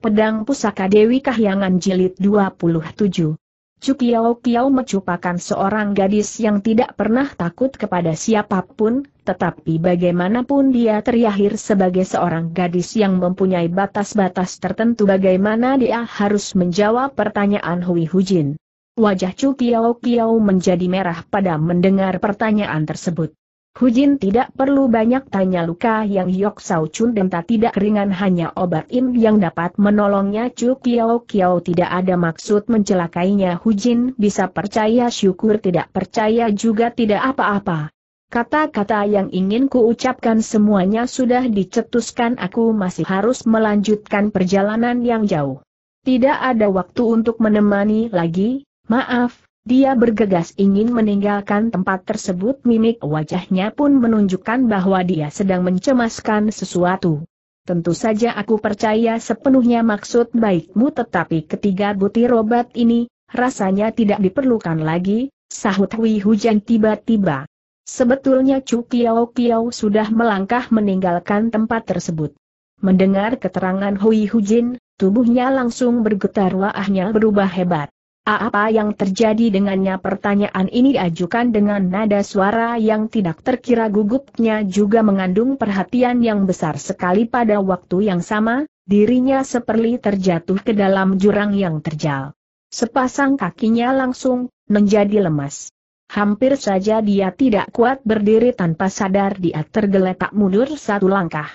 Pedang Pusaka Dewi Kahyangan Jilid 27 Cukiao Kiao mencupakan seorang gadis yang tidak pernah takut kepada siapapun, tetapi bagaimanapun dia terakhir sebagai seorang gadis yang mempunyai batas-batas tertentu bagaimana dia harus menjawab pertanyaan Hui Hujin. Wajah Cukiao Kiao menjadi merah pada mendengar pertanyaan tersebut. Hujin tidak perlu banyak tanya luka yang Yok Sao Chun denta tidak ringan hanya obat im yang dapat menolongnya Chu Kiao Kiao tidak ada maksud mencelakainya Hujin bisa percaya syukur tidak percaya juga tidak apa-apa. Kata-kata yang ingin kuucapkan semuanya sudah dicetuskan aku masih harus melanjutkan perjalanan yang jauh. Tidak ada waktu untuk menemani lagi, maaf, dia bergegas ingin meninggalkan tempat tersebut mimik wajahnya pun menunjukkan bahwa dia sedang mencemaskan sesuatu. Tentu saja aku percaya sepenuhnya maksud baikmu tetapi ketiga butir obat ini, rasanya tidak diperlukan lagi, sahut Hui Hujan tiba-tiba. Sebetulnya Chu Kiao Kiao sudah melangkah meninggalkan tempat tersebut. Mendengar keterangan Hui Hujin, tubuhnya langsung bergetar wahnya berubah hebat. Apa yang terjadi dengannya pertanyaan ini diajukan dengan nada suara yang tidak terkira gugupnya juga mengandung perhatian yang besar sekali pada waktu yang sama, dirinya seperti terjatuh ke dalam jurang yang terjal. Sepasang kakinya langsung, menjadi lemas. Hampir saja dia tidak kuat berdiri tanpa sadar dia tergeletak mundur satu langkah.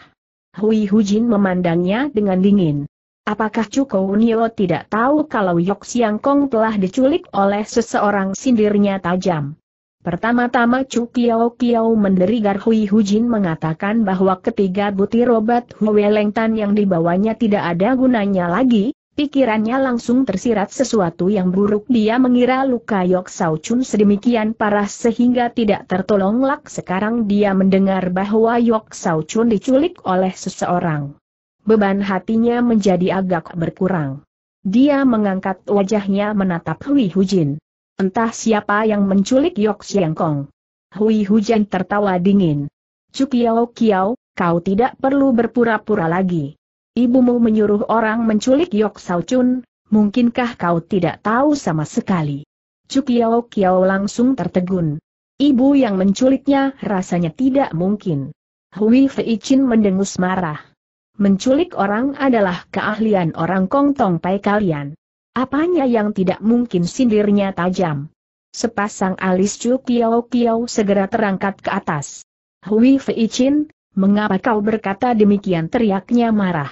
Hui Hujin memandangnya dengan dingin. Apakah Cukounio tidak tahu kalau Yok Siang Kong telah diculik oleh seseorang sindirnya tajam? Pertama-tama Chu Kiao Kiao menderigar Hui Jin mengatakan bahwa ketiga butir obat Tan yang dibawanya tidak ada gunanya lagi, pikirannya langsung tersirat sesuatu yang buruk dia mengira luka Yok Sao Chun sedemikian parah sehingga tidak tertolong lak sekarang dia mendengar bahwa Yok Sao Chun diculik oleh seseorang beban hatinya menjadi agak berkurang. Dia mengangkat wajahnya menatap Hui Hujin. Entah siapa yang menculik Yok Siang Kong. Hui Hujin tertawa dingin. Cukiao Kiao, kau tidak perlu berpura-pura lagi. Ibumu menyuruh orang menculik Yok Sao Chun, mungkinkah kau tidak tahu sama sekali? Cukiao Kiao langsung tertegun. Ibu yang menculiknya rasanya tidak mungkin. Hui Feichin mendengus marah. Menculik orang adalah keahlian orang kongtong pai kalian. Apanya yang tidak mungkin sindirnya tajam. Sepasang alis Chu Kiao Kiao segera terangkat ke atas. Hui Fei Chin, mengapa kau berkata demikian teriaknya marah.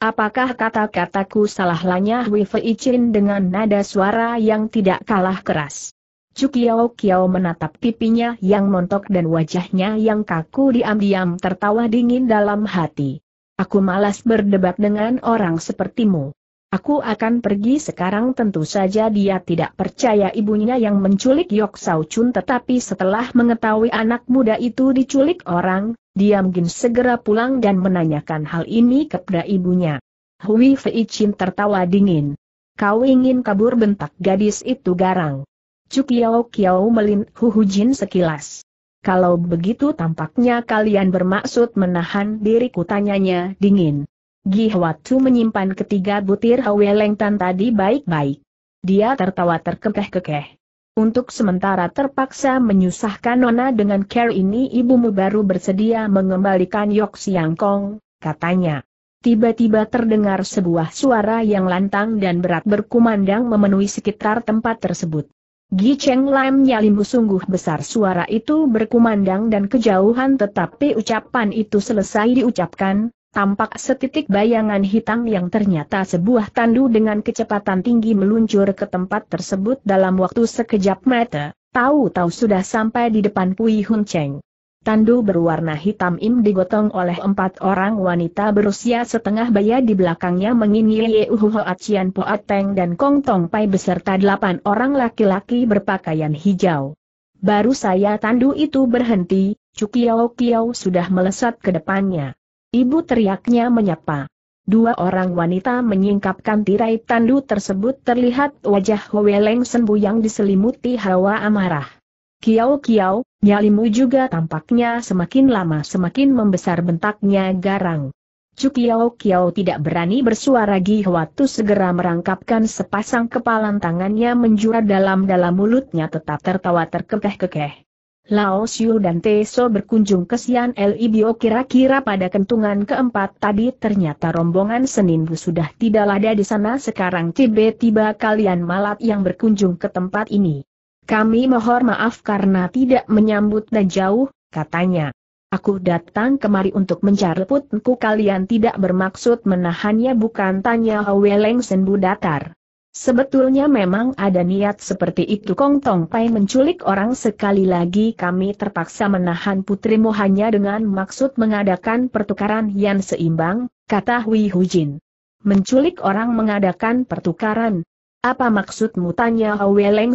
Apakah kata-kataku salah lanya Hui Fei Chin dengan nada suara yang tidak kalah keras? Chu Kiao Kiao menatap pipinya yang montok dan wajahnya yang kaku diam-diam tertawa dingin dalam hati. Aku malas berdebat dengan orang sepertimu. Aku akan pergi sekarang tentu saja dia tidak percaya ibunya yang menculik Yok Sao Chun tetapi setelah mengetahui anak muda itu diculik orang, dia mungkin segera pulang dan menanyakan hal ini kepada ibunya. Hui Fei Chin tertawa dingin. Kau ingin kabur bentak gadis itu garang. Cuk Yao Kiao melin Hu Jin sekilas. Kalau begitu tampaknya kalian bermaksud menahan diri kutanyanya dingin. Gihwatu menyimpan ketiga butir hawelengtan tadi baik-baik. Dia tertawa terkekeh-kekeh. Untuk sementara terpaksa menyusahkan Nona dengan care ini ibumu baru bersedia mengembalikan Yok Siang Kong, katanya. Tiba-tiba terdengar sebuah suara yang lantang dan berat berkumandang memenuhi sekitar tempat tersebut. Gi Cheng Lam nyalimu sungguh besar suara itu berkumandang dan kejauhan tetapi ucapan itu selesai diucapkan, tampak setitik bayangan hitam yang ternyata sebuah tandu dengan kecepatan tinggi meluncur ke tempat tersebut dalam waktu sekejap mata, tahu-tahu sudah sampai di depan Pui Hun Cheng. Tandu berwarna hitam im digotong oleh empat orang wanita berusia setengah baya di belakangnya menginyir Uhuho Acian Poateng dan Kong Tong Pai beserta delapan orang laki-laki berpakaian hijau. Baru saya tandu itu berhenti, Cukiao Kiao sudah melesat ke depannya. Ibu teriaknya menyapa. Dua orang wanita menyingkapkan tirai tandu tersebut terlihat wajah Hweleng Senbu yang diselimuti hawa amarah. Kiau-kiau, nyalimu juga tampaknya semakin lama semakin membesar bentaknya garang. Cukiau-kiau tidak berani bersuara Gihwatu segera merangkapkan sepasang kepalan tangannya menjura dalam-dalam mulutnya tetap tertawa terkekeh-kekeh. Lao Xiu dan Teso berkunjung ke Sian Libio kira-kira pada kentungan keempat tadi ternyata rombongan Senin Bu sudah tidak ada di sana sekarang tiba-tiba kalian malat yang berkunjung ke tempat ini. Kami mohon maaf karena tidak menyambut dan jauh, katanya. Aku datang kemari untuk mencari putku kalian tidak bermaksud menahannya bukan tanya Hweleng Senbu Datar. Sebetulnya memang ada niat seperti itu Kong Tong Pai menculik orang sekali lagi kami terpaksa menahan putrimu hanya dengan maksud mengadakan pertukaran yang seimbang, kata Hui Hujin. Menculik orang mengadakan pertukaran, apa maksudmu tanya Hwe Leng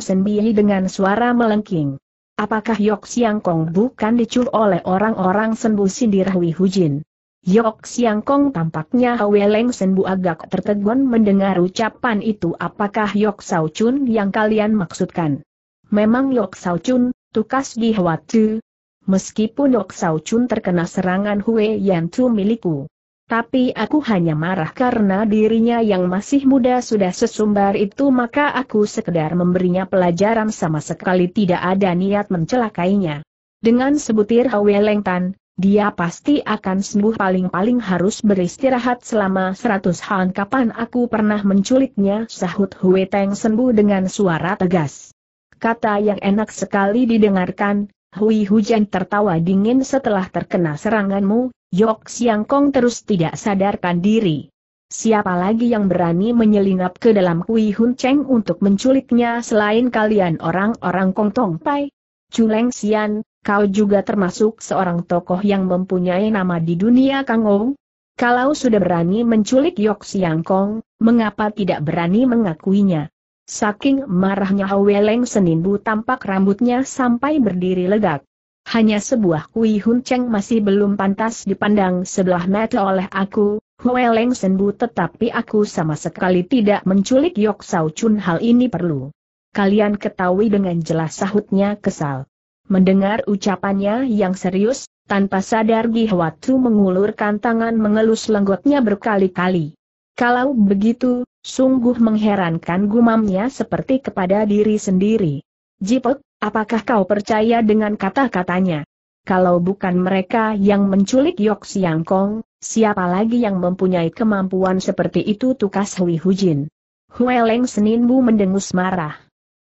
dengan suara melengking? Apakah Yok Siang Kong bukan dicur oleh orang-orang Senbu Sindir Hui Hujin? Yok Siang Kong tampaknya Hwe Leng Senbu agak tertegun mendengar ucapan itu apakah Yok Sao Chun yang kalian maksudkan? Memang Yok Sao Chun, tukas di Hwatu. Meskipun Yok Sao Chun terkena serangan Hue Yan milikku. Tapi aku hanya marah karena dirinya yang masih muda sudah sesumbar itu maka aku sekedar memberinya pelajaran sama sekali tidak ada niat mencelakainya. Dengan sebutir Hweleng Tan, dia pasti akan sembuh paling-paling harus beristirahat selama seratus tahun. kapan aku pernah menculiknya sahut Hwe Teng sembuh dengan suara tegas. Kata yang enak sekali didengarkan, Hui Hujan tertawa dingin setelah terkena seranganmu, Yok Siang Kong terus tidak sadarkan diri. Siapa lagi yang berani menyelinap ke dalam Kui Hun Cheng untuk menculiknya selain kalian orang-orang Kong Tong Pai? Culeng Sian, kau juga termasuk seorang tokoh yang mempunyai nama di dunia Kang Ou? Kalau sudah berani menculik Yok Siang Kong, mengapa tidak berani mengakuinya? Saking marahnya Senin Seninbu tampak rambutnya sampai berdiri legak hanya sebuah kui hunceng masih belum pantas dipandang sebelah mata oleh aku, Hue Leng Senbu tetapi aku sama sekali tidak menculik Yok Sao Chun hal ini perlu. Kalian ketahui dengan jelas sahutnya kesal. Mendengar ucapannya yang serius, tanpa sadar Gihwatu mengulurkan tangan mengelus lenggotnya berkali-kali. Kalau begitu, sungguh mengherankan gumamnya seperti kepada diri sendiri. Jipot, Apakah kau percaya dengan kata-katanya? Kalau bukan mereka yang menculik Yok Siang Kong, siapa lagi yang mempunyai kemampuan seperti itu tukas Hui Hujin? Hueleng Seninbu mendengus marah.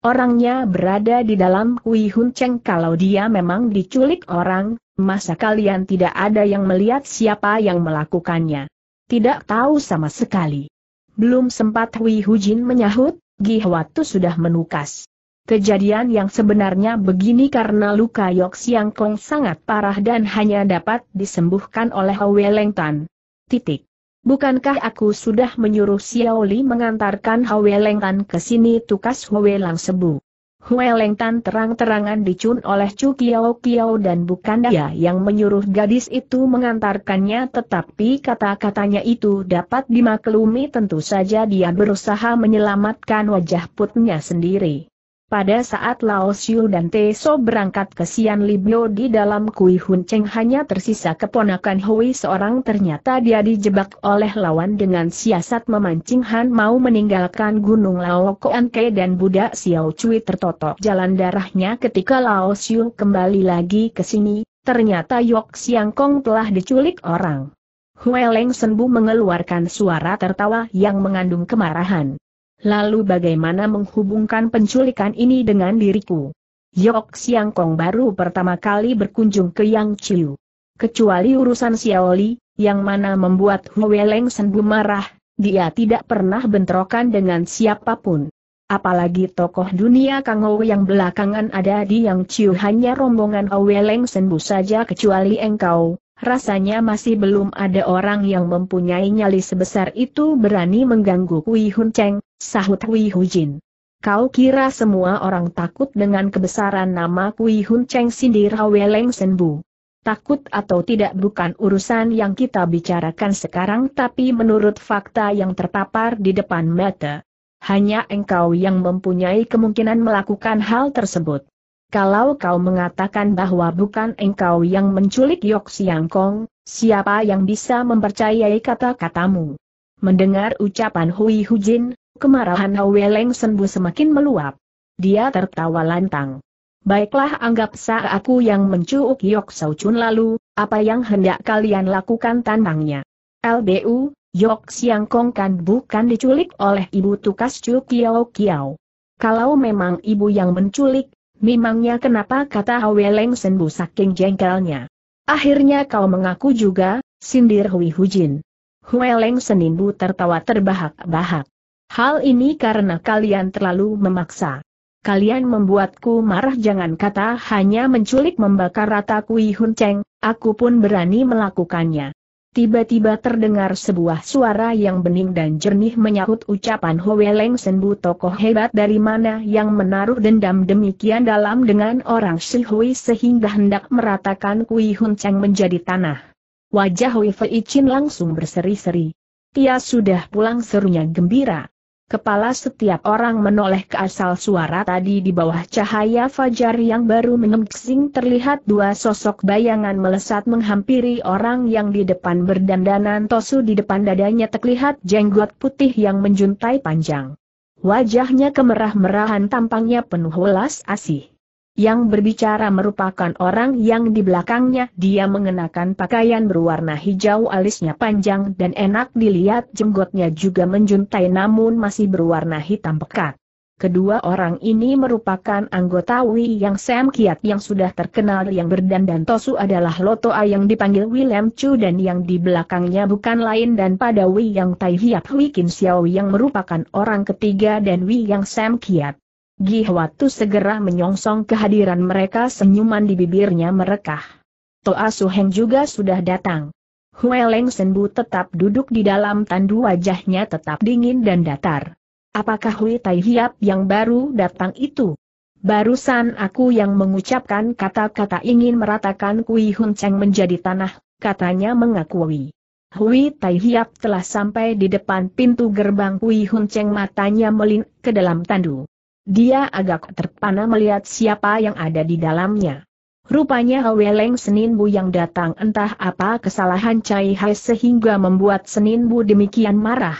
Orangnya berada di dalam Kui Hun Cheng kalau dia memang diculik orang, masa kalian tidak ada yang melihat siapa yang melakukannya? Tidak tahu sama sekali. Belum sempat Hui Hujin menyahut, Gi Hwatu sudah menukas. Kejadian yang sebenarnya begini karena luka Yok Siang Kong sangat parah dan hanya dapat disembuhkan oleh Leng Tan. Titik. Bukankah aku sudah menyuruh Xiao Li mengantarkan Leng Tan ke sini tukas Lang Sebu? Leng Tan terang-terangan dicun oleh Chu Kiao Kiao dan bukan dia yang menyuruh gadis itu mengantarkannya tetapi kata-katanya itu dapat dimaklumi tentu saja dia berusaha menyelamatkan wajah putnya sendiri. Pada saat Lao Xiu dan Teso berangkat ke Sian Libyo di dalam Kui Hun Cheng hanya tersisa keponakan Hui seorang ternyata dia dijebak oleh lawan dengan siasat memancing Han mau meninggalkan Gunung Lao Koan Ke dan Buddha Xiao Cui tertotok jalan darahnya ketika Lao Xiu kembali lagi ke sini, ternyata Yok Siang Kong telah diculik orang. Hui Leng Senbu mengeluarkan suara tertawa yang mengandung kemarahan. Lalu bagaimana menghubungkan penculikan ini dengan diriku? Yok Siang Kong baru pertama kali berkunjung ke Yang Chiu. Kecuali urusan Xiaoli, yang mana membuat Hue Leng Senbu marah, dia tidak pernah bentrokan dengan siapapun. Apalagi tokoh dunia Kang Ou yang belakangan ada di Yang Chiu hanya rombongan Hue Leng Senbu saja kecuali engkau, Rasanya masih belum ada orang yang mempunyai nyali sebesar itu berani mengganggu Hui Hun Cheng, sahut Hui Hu Jin. Kau kira semua orang takut dengan kebesaran nama Hui Hun Cheng sindir Haweleng Senbu. Takut atau tidak bukan urusan yang kita bicarakan sekarang tapi menurut fakta yang terpapar di depan mata. Hanya engkau yang mempunyai kemungkinan melakukan hal tersebut. Kalau kau mengatakan bahwa bukan engkau yang menculik Yok Siang Kong, siapa yang bisa mempercayai kata-katamu? Mendengar ucapan Hui Hujin, kemarahan Hwe Leng Senbu semakin meluap. Dia tertawa lantang. Baiklah anggap sah aku yang mencuuk Yok Sau Chun lalu, apa yang hendak kalian lakukan tantangnya. LBU, Yok Siang Kong kan bukan diculik oleh ibu tukas Chu Kiao Kiao. Kalau memang ibu yang menculik, Memangnya kenapa kata Hwe Leng Senbu saking jengkelnya. Akhirnya kau mengaku juga, sindir Hui Hujin. Hwe Leng Senimbu tertawa terbahak-bahak. Hal ini karena kalian terlalu memaksa. Kalian membuatku marah jangan kata hanya menculik membakar rata Kui Hun Cheng, aku pun berani melakukannya. Tiba-tiba terdengar sebuah suara yang bening dan jernih menyahut ucapan Howe Leng Senbu tokoh hebat dari mana yang menaruh dendam demikian dalam dengan orang Si sehingga hendak meratakan Kui Hun Cheng menjadi tanah. Wajah Hui Fei Chin langsung berseri-seri. Tia sudah pulang serunya gembira. Kepala setiap orang menoleh ke asal suara tadi di bawah cahaya fajar yang baru menemksing terlihat dua sosok bayangan melesat menghampiri orang yang di depan berdandanan tosu di depan dadanya terlihat jenggot putih yang menjuntai panjang. Wajahnya kemerah-merahan tampangnya penuh welas asih. Yang berbicara merupakan orang yang di belakangnya dia mengenakan pakaian berwarna hijau alisnya panjang dan enak dilihat jenggotnya juga menjuntai namun masih berwarna hitam pekat. Kedua orang ini merupakan anggota Wei Yang Sam Kiat yang sudah terkenal yang berdandan Tosu adalah Loto yang dipanggil William Chu dan yang di belakangnya bukan lain dan pada Wei Yang Tai Hiap Hui Kin Xiao yang merupakan orang ketiga dan Wei Yang Sam Kiat. Gihwatu segera menyongsong kehadiran mereka senyuman di bibirnya merekah. Toa Suheng juga sudah datang. Hueleng Senbu tetap duduk di dalam tandu wajahnya tetap dingin dan datar. Apakah Hui Tai Hiap yang baru datang itu? Barusan aku yang mengucapkan kata-kata ingin meratakan Kui Hun Cheng menjadi tanah, katanya mengakui. Hui Tai Hiap telah sampai di depan pintu gerbang Hui Hun Cheng matanya melin ke dalam tandu. Dia agak terpana melihat siapa yang ada di dalamnya. Rupanya Senin Bu yang datang entah apa kesalahan Cai Hai sehingga membuat Senin Bu demikian marah.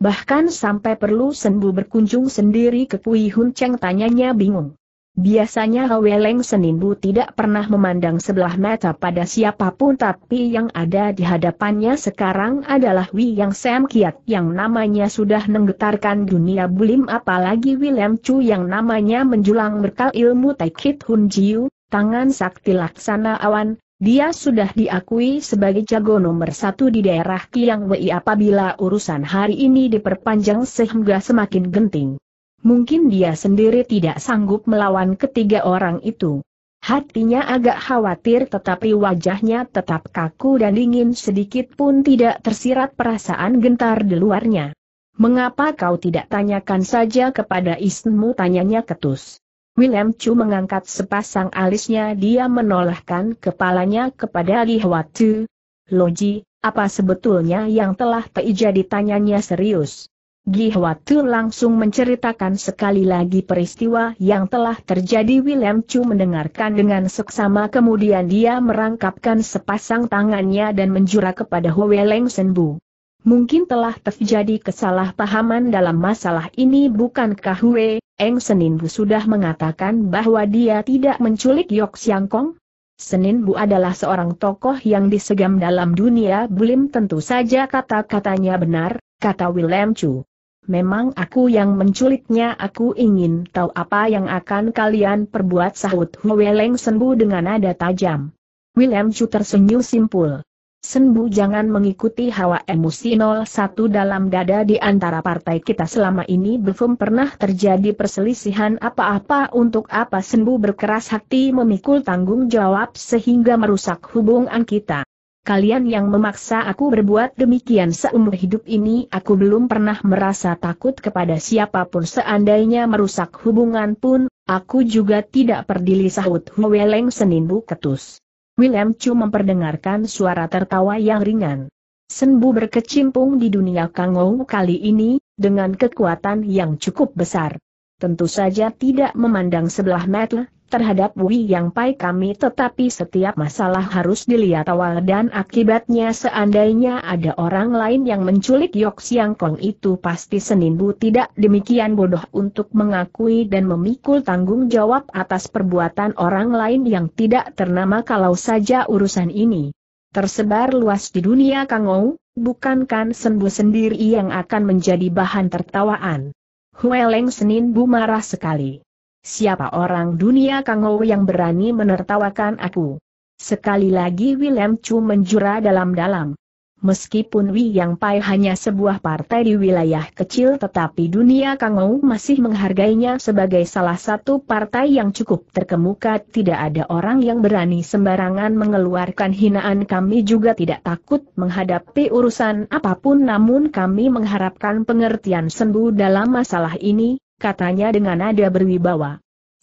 Bahkan sampai perlu Senbu berkunjung sendiri ke Kui Hun Cheng tanyanya bingung. Biasanya Haweleng Seninbu tidak pernah memandang sebelah mata pada siapapun tapi yang ada di hadapannya sekarang adalah Wi Yang Sam Kiat yang namanya sudah menggetarkan dunia bulim apalagi William Chu yang namanya menjulang berkal ilmu Taikit Hun Jiu, tangan sakti laksana awan, dia sudah diakui sebagai jago nomor satu di daerah Kiang Wei apabila urusan hari ini diperpanjang sehingga semakin genting. Mungkin dia sendiri tidak sanggup melawan ketiga orang itu. Hatinya agak khawatir tetapi wajahnya tetap kaku dan dingin sedikit pun tidak tersirat perasaan gentar di luarnya. Mengapa kau tidak tanyakan saja kepada istimu tanyanya ketus. William Chu mengangkat sepasang alisnya dia menolehkan kepalanya kepada Li Hwa Loji, apa sebetulnya yang telah terjadi tanyanya serius. Gihwatu langsung menceritakan sekali lagi peristiwa yang telah terjadi William Chu mendengarkan dengan seksama kemudian dia merangkapkan sepasang tangannya dan menjura kepada Hwe Leng Senbu. Mungkin telah terjadi kesalahpahaman dalam masalah ini bukankah Hwe, Eng Bu sudah mengatakan bahwa dia tidak menculik Yok Siang Kong? Senin Bu adalah seorang tokoh yang disegam dalam dunia bulim tentu saja kata-katanya benar, kata William Chu memang aku yang menculiknya aku ingin tahu apa yang akan kalian perbuat sahut Huweleng Senbu dengan nada tajam. William Chu tersenyum simpul. Senbu jangan mengikuti hawa emosi 01 dalam dada di antara partai kita selama ini belum pernah terjadi perselisihan apa-apa untuk apa Senbu berkeras hati memikul tanggung jawab sehingga merusak hubungan kita kalian yang memaksa aku berbuat demikian seumur hidup ini aku belum pernah merasa takut kepada siapapun seandainya merusak hubungan pun, aku juga tidak perdili sahut Huweleng Seninbu ketus. William Chu memperdengarkan suara tertawa yang ringan. Senbu berkecimpung di dunia Kangou kali ini, dengan kekuatan yang cukup besar tentu saja tidak memandang sebelah mata terhadap Wei Yang Pai kami tetapi setiap masalah harus dilihat awal dan akibatnya seandainya ada orang lain yang menculik Yok Siang Kong itu pasti Senin Bu tidak demikian bodoh untuk mengakui dan memikul tanggung jawab atas perbuatan orang lain yang tidak ternama kalau saja urusan ini tersebar luas di dunia Kangou, bukankan Senbu sendiri yang akan menjadi bahan tertawaan. Hueleng Senin Bu marah sekali. Siapa orang dunia Kangou yang berani menertawakan aku? Sekali lagi William Chu menjura dalam-dalam. Meskipun Yang Pai hanya sebuah partai di wilayah kecil tetapi dunia Kangou masih menghargainya sebagai salah satu partai yang cukup terkemuka tidak ada orang yang berani sembarangan mengeluarkan hinaan kami juga tidak takut menghadapi urusan apapun namun kami mengharapkan pengertian sembuh dalam masalah ini, katanya dengan nada berwibawa.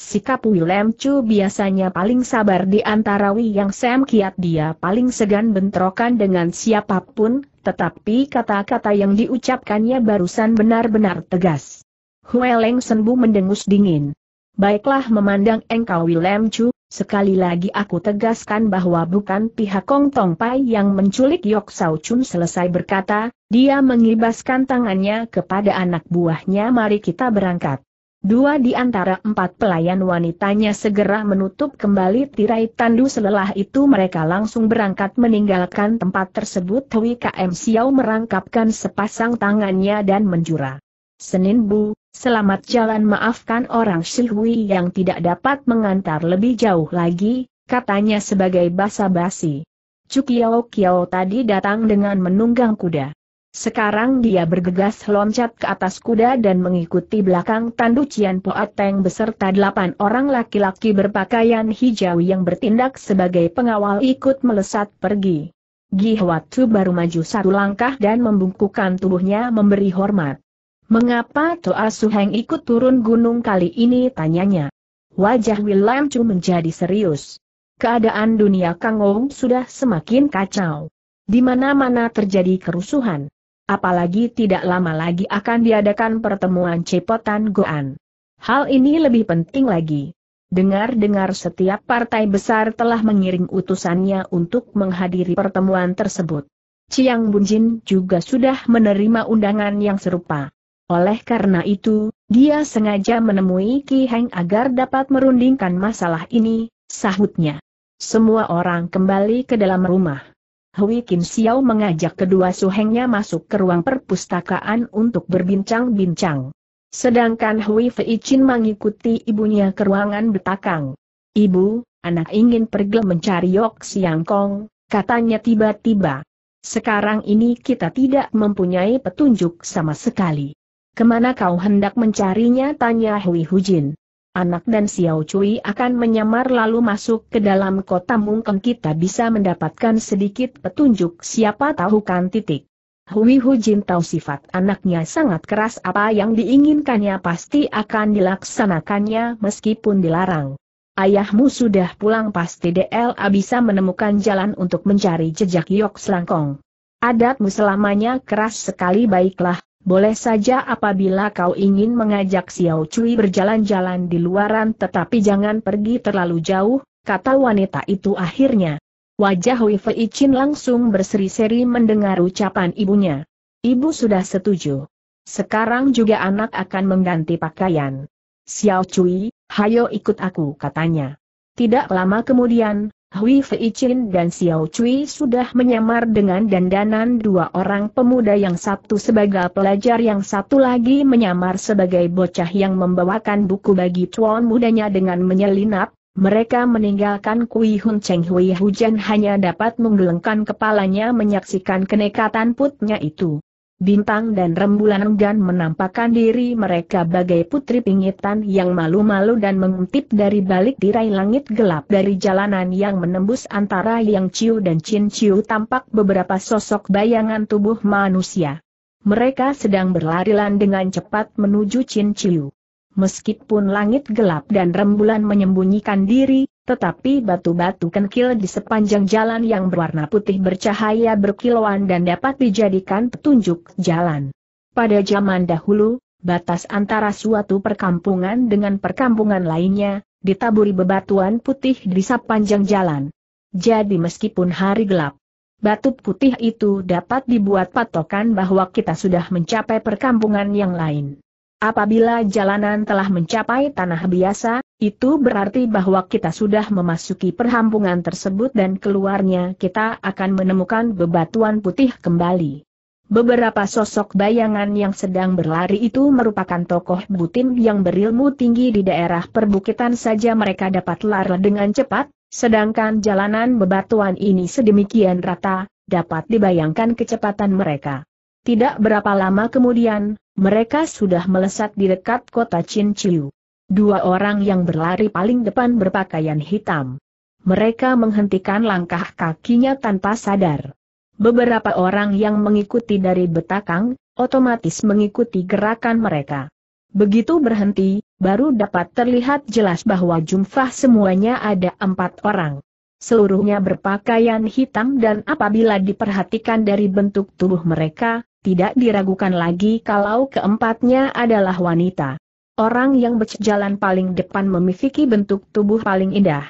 Sikap William Chu biasanya paling sabar di antara Yang Sam Kiat dia paling segan bentrokan dengan siapapun, tetapi kata-kata yang diucapkannya barusan benar-benar tegas. Hue Leng Senbu mendengus dingin. Baiklah memandang engkau William Chu, sekali lagi aku tegaskan bahwa bukan pihak Kong Tong Pai yang menculik Yok Sao Chun selesai berkata, dia mengibaskan tangannya kepada anak buahnya mari kita berangkat. Dua di antara empat pelayan wanitanya segera menutup kembali tirai tandu selelah itu mereka langsung berangkat meninggalkan tempat tersebut Hui KM Xiao merangkapkan sepasang tangannya dan menjura. Senin Bu, selamat jalan maafkan orang Shihui yang tidak dapat mengantar lebih jauh lagi, katanya sebagai basa-basi. Cukiao Kiao tadi datang dengan menunggang kuda. Sekarang dia bergegas loncat ke atas kuda dan mengikuti belakang Tandu Cian Poateng beserta delapan orang laki-laki berpakaian hijau yang bertindak sebagai pengawal ikut melesat pergi. Gihwatu baru maju satu langkah dan membungkukkan tubuhnya memberi hormat. Mengapa Toa Suheng ikut turun gunung kali ini tanyanya. Wajah William Chu menjadi serius. Keadaan dunia Kangong sudah semakin kacau. Di mana-mana terjadi kerusuhan. Apalagi tidak lama lagi akan diadakan pertemuan Cipotan Goan. Hal ini lebih penting lagi. Dengar-dengar setiap partai besar telah mengiring utusannya untuk menghadiri pertemuan tersebut. Chiang Bunjin juga sudah menerima undangan yang serupa. Oleh karena itu, dia sengaja menemui Ki Heng agar dapat merundingkan masalah ini, sahutnya. Semua orang kembali ke dalam rumah. Hui Kim Xiao mengajak kedua suhengnya masuk ke ruang perpustakaan untuk berbincang-bincang. Sedangkan Hui Fei Chin mengikuti ibunya ke ruangan belakang. Ibu, anak ingin pergi mencari Yok Siang Kong, katanya tiba-tiba. Sekarang ini kita tidak mempunyai petunjuk sama sekali. Kemana kau hendak mencarinya tanya Hui Hujin anak dan Xiao Cui akan menyamar lalu masuk ke dalam kota mungkin kita bisa mendapatkan sedikit petunjuk siapa tahu kan titik. Hui Hu Jin tahu sifat anaknya sangat keras apa yang diinginkannya pasti akan dilaksanakannya meskipun dilarang. Ayahmu sudah pulang pasti DLA bisa menemukan jalan untuk mencari jejak Yok Selangkong. Adatmu selamanya keras sekali baiklah, boleh saja apabila kau ingin mengajak Xiao Cui berjalan-jalan di luaran tetapi jangan pergi terlalu jauh, kata wanita itu akhirnya. Wajah Hui Fei Chin langsung berseri-seri mendengar ucapan ibunya. Ibu sudah setuju. Sekarang juga anak akan mengganti pakaian. Xiao Cui, hayo ikut aku katanya. Tidak lama kemudian, Hui Fei Chin dan Xiao Cui sudah menyamar dengan dandanan dua orang pemuda yang satu sebagai pelajar yang satu lagi menyamar sebagai bocah yang membawakan buku bagi tuan mudanya dengan menyelinap, mereka meninggalkan Kui Hun Cheng Hui Hujan hanya dapat menggelengkan kepalanya menyaksikan kenekatan putnya itu. Bintang dan rembulan enggan menampakkan diri mereka bagai putri pingitan yang malu-malu dan mengintip dari balik tirai langit gelap dari jalanan yang menembus antara Yang Ciu dan Chin Ciu tampak beberapa sosok bayangan tubuh manusia. Mereka sedang berlarilan dengan cepat menuju Chin Ciu. Meskipun langit gelap dan rembulan menyembunyikan diri, tetapi batu-batu kenkil di sepanjang jalan yang berwarna putih bercahaya berkilauan dan dapat dijadikan petunjuk jalan. Pada zaman dahulu, batas antara suatu perkampungan dengan perkampungan lainnya, ditaburi bebatuan putih di sepanjang jalan. Jadi meskipun hari gelap, batu putih itu dapat dibuat patokan bahwa kita sudah mencapai perkampungan yang lain. Apabila jalanan telah mencapai tanah biasa, itu berarti bahwa kita sudah memasuki perhampungan tersebut dan keluarnya kita akan menemukan bebatuan putih kembali. Beberapa sosok bayangan yang sedang berlari itu merupakan tokoh butim yang berilmu tinggi di daerah perbukitan saja mereka dapat lari dengan cepat, sedangkan jalanan bebatuan ini sedemikian rata, dapat dibayangkan kecepatan mereka. Tidak berapa lama kemudian, mereka sudah melesat di dekat kota Cinciu. Dua orang yang berlari paling depan berpakaian hitam. Mereka menghentikan langkah kakinya tanpa sadar. Beberapa orang yang mengikuti dari betakang, otomatis mengikuti gerakan mereka. Begitu berhenti, baru dapat terlihat jelas bahwa jumlah semuanya ada empat orang. Seluruhnya berpakaian hitam dan apabila diperhatikan dari bentuk tubuh mereka, tidak diragukan lagi kalau keempatnya adalah wanita. Orang yang berjalan paling depan memiliki bentuk tubuh paling indah.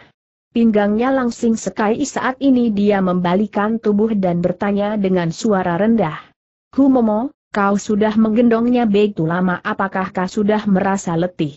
Pinggangnya langsing sekali. saat ini dia membalikan tubuh dan bertanya dengan suara rendah. "Ku Momo, kau sudah menggendongnya begitu lama apakah kau sudah merasa letih?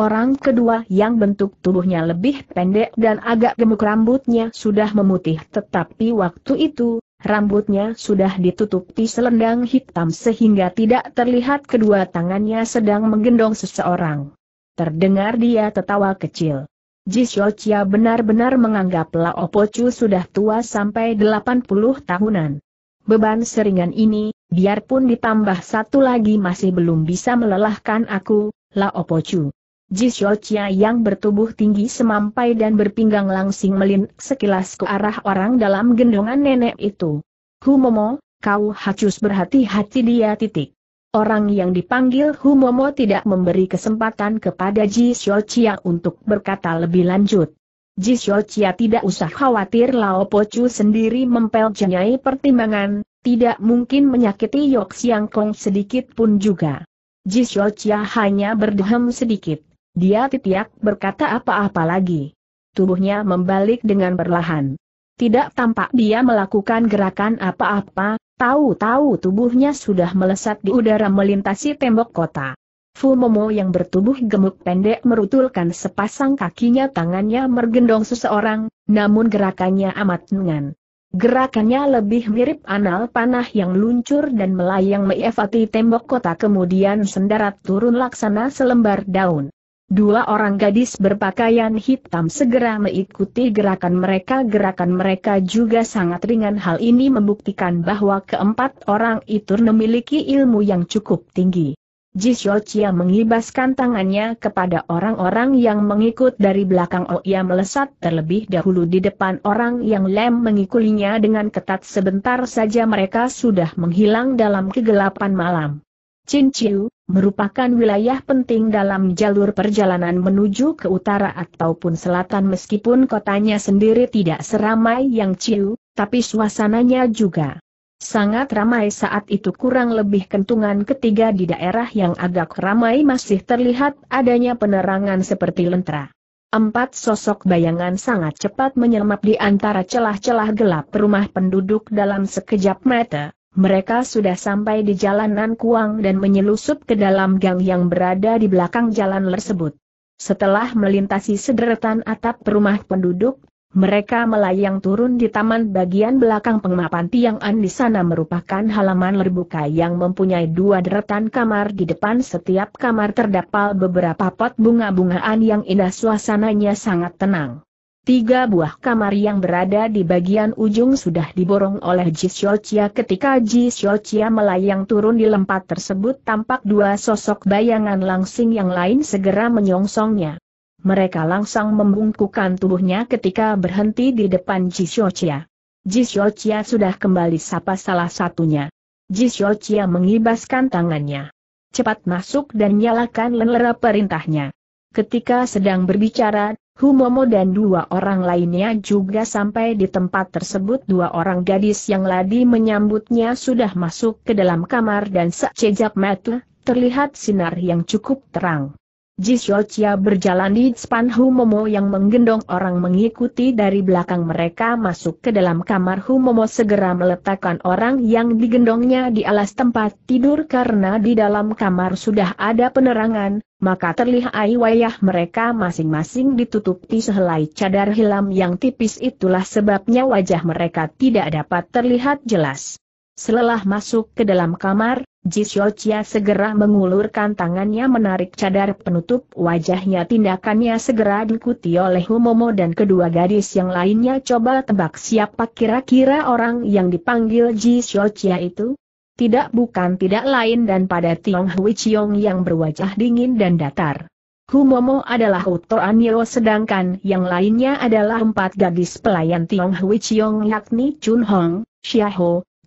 Orang kedua yang bentuk tubuhnya lebih pendek dan agak gemuk rambutnya sudah memutih tetapi waktu itu, Rambutnya sudah ditutupi selendang hitam sehingga tidak terlihat kedua tangannya sedang menggendong seseorang. Terdengar dia tertawa kecil. Jisyochia benar-benar menganggap Lao Opochu sudah tua sampai 80 tahunan. Beban seringan ini, biarpun ditambah satu lagi masih belum bisa melelahkan aku, Lao Opochu. Ji Jishochia yang bertubuh tinggi semampai dan berpinggang langsing melin sekilas ke arah orang dalam gendongan nenek itu. Hu Momo, kau harus berhati-hati dia titik. Orang yang dipanggil Hu Momo tidak memberi kesempatan kepada Ji Jishochia untuk berkata lebih lanjut. Ji Jishochia tidak usah khawatir Lao Pocu sendiri mempelajari pertimbangan, tidak mungkin menyakiti Yok Siang Kong sedikit pun juga. Ji Jishochia hanya berdehem sedikit. Dia titiak berkata apa-apa lagi. Tubuhnya membalik dengan perlahan. Tidak tampak dia melakukan gerakan apa-apa, tahu-tahu tubuhnya sudah melesat di udara melintasi tembok kota. Fu Momo yang bertubuh gemuk pendek merutulkan sepasang kakinya tangannya mergendong seseorang, namun gerakannya amat ringan. Gerakannya lebih mirip anal panah yang luncur dan melayang meevati tembok kota kemudian sendarat turun laksana selembar daun. Dua orang gadis berpakaian hitam segera mengikuti gerakan mereka. Gerakan mereka juga sangat ringan. Hal ini membuktikan bahwa keempat orang itu memiliki ilmu yang cukup tinggi. Ji Chia mengibaskan tangannya kepada orang-orang yang mengikut dari belakang Oh, ia melesat terlebih dahulu di depan orang yang lem mengikulinya dengan ketat sebentar saja mereka sudah menghilang dalam kegelapan malam. Cinciu, merupakan wilayah penting dalam jalur perjalanan menuju ke utara ataupun selatan meskipun kotanya sendiri tidak seramai yang Ciu, tapi suasananya juga sangat ramai saat itu kurang lebih kentungan ketiga di daerah yang agak ramai masih terlihat adanya penerangan seperti lentera. Empat sosok bayangan sangat cepat menyelamap di antara celah-celah gelap rumah penduduk dalam sekejap mata, mereka sudah sampai di jalanan Kuang dan menyelusup ke dalam gang yang berada di belakang jalan tersebut. Setelah melintasi sederetan atap perumah penduduk, mereka melayang turun di taman bagian belakang pengmapan tiang an di sana merupakan halaman terbuka yang mempunyai dua deretan kamar di depan setiap kamar terdapat beberapa pot bunga-bungaan yang indah suasananya sangat tenang. Tiga buah kamar yang berada di bagian ujung sudah diborong oleh Ji Xiaochia ketika Ji Xiaochia melayang turun di lempat tersebut tampak dua sosok bayangan langsing yang lain segera menyongsongnya. Mereka langsung membungkukkan tubuhnya ketika berhenti di depan Ji Xiaochia. Ji Xiaochia sudah kembali sapa salah satunya. Ji Xiaochia mengibaskan tangannya. Cepat masuk dan nyalakan lentera perintahnya. Ketika sedang berbicara, Humomo dan dua orang lainnya juga sampai di tempat tersebut dua orang gadis yang ladi menyambutnya sudah masuk ke dalam kamar dan sejak mata, terlihat sinar yang cukup terang. Chia berjalan di depan Humomo yang menggendong orang mengikuti dari belakang mereka masuk ke dalam kamar Humomo segera meletakkan orang yang digendongnya di alas tempat tidur karena di dalam kamar sudah ada penerangan, maka terlihat wayah mereka masing-masing ditutupi sehelai cadar hilam yang tipis itulah sebabnya wajah mereka tidak dapat terlihat jelas. Selelah masuk ke dalam kamar, Ji Chia segera mengulurkan tangannya menarik cadar penutup wajahnya tindakannya segera diikuti oleh Humomo dan kedua gadis yang lainnya coba tebak siapa kira-kira orang yang dipanggil Ji Chia itu? Tidak bukan tidak lain dan pada Tiong Hui Chiong yang berwajah dingin dan datar. Humomo adalah Uto Anio sedangkan yang lainnya adalah empat gadis pelayan Tiong Hui Chiong yakni Chun Hong, Xia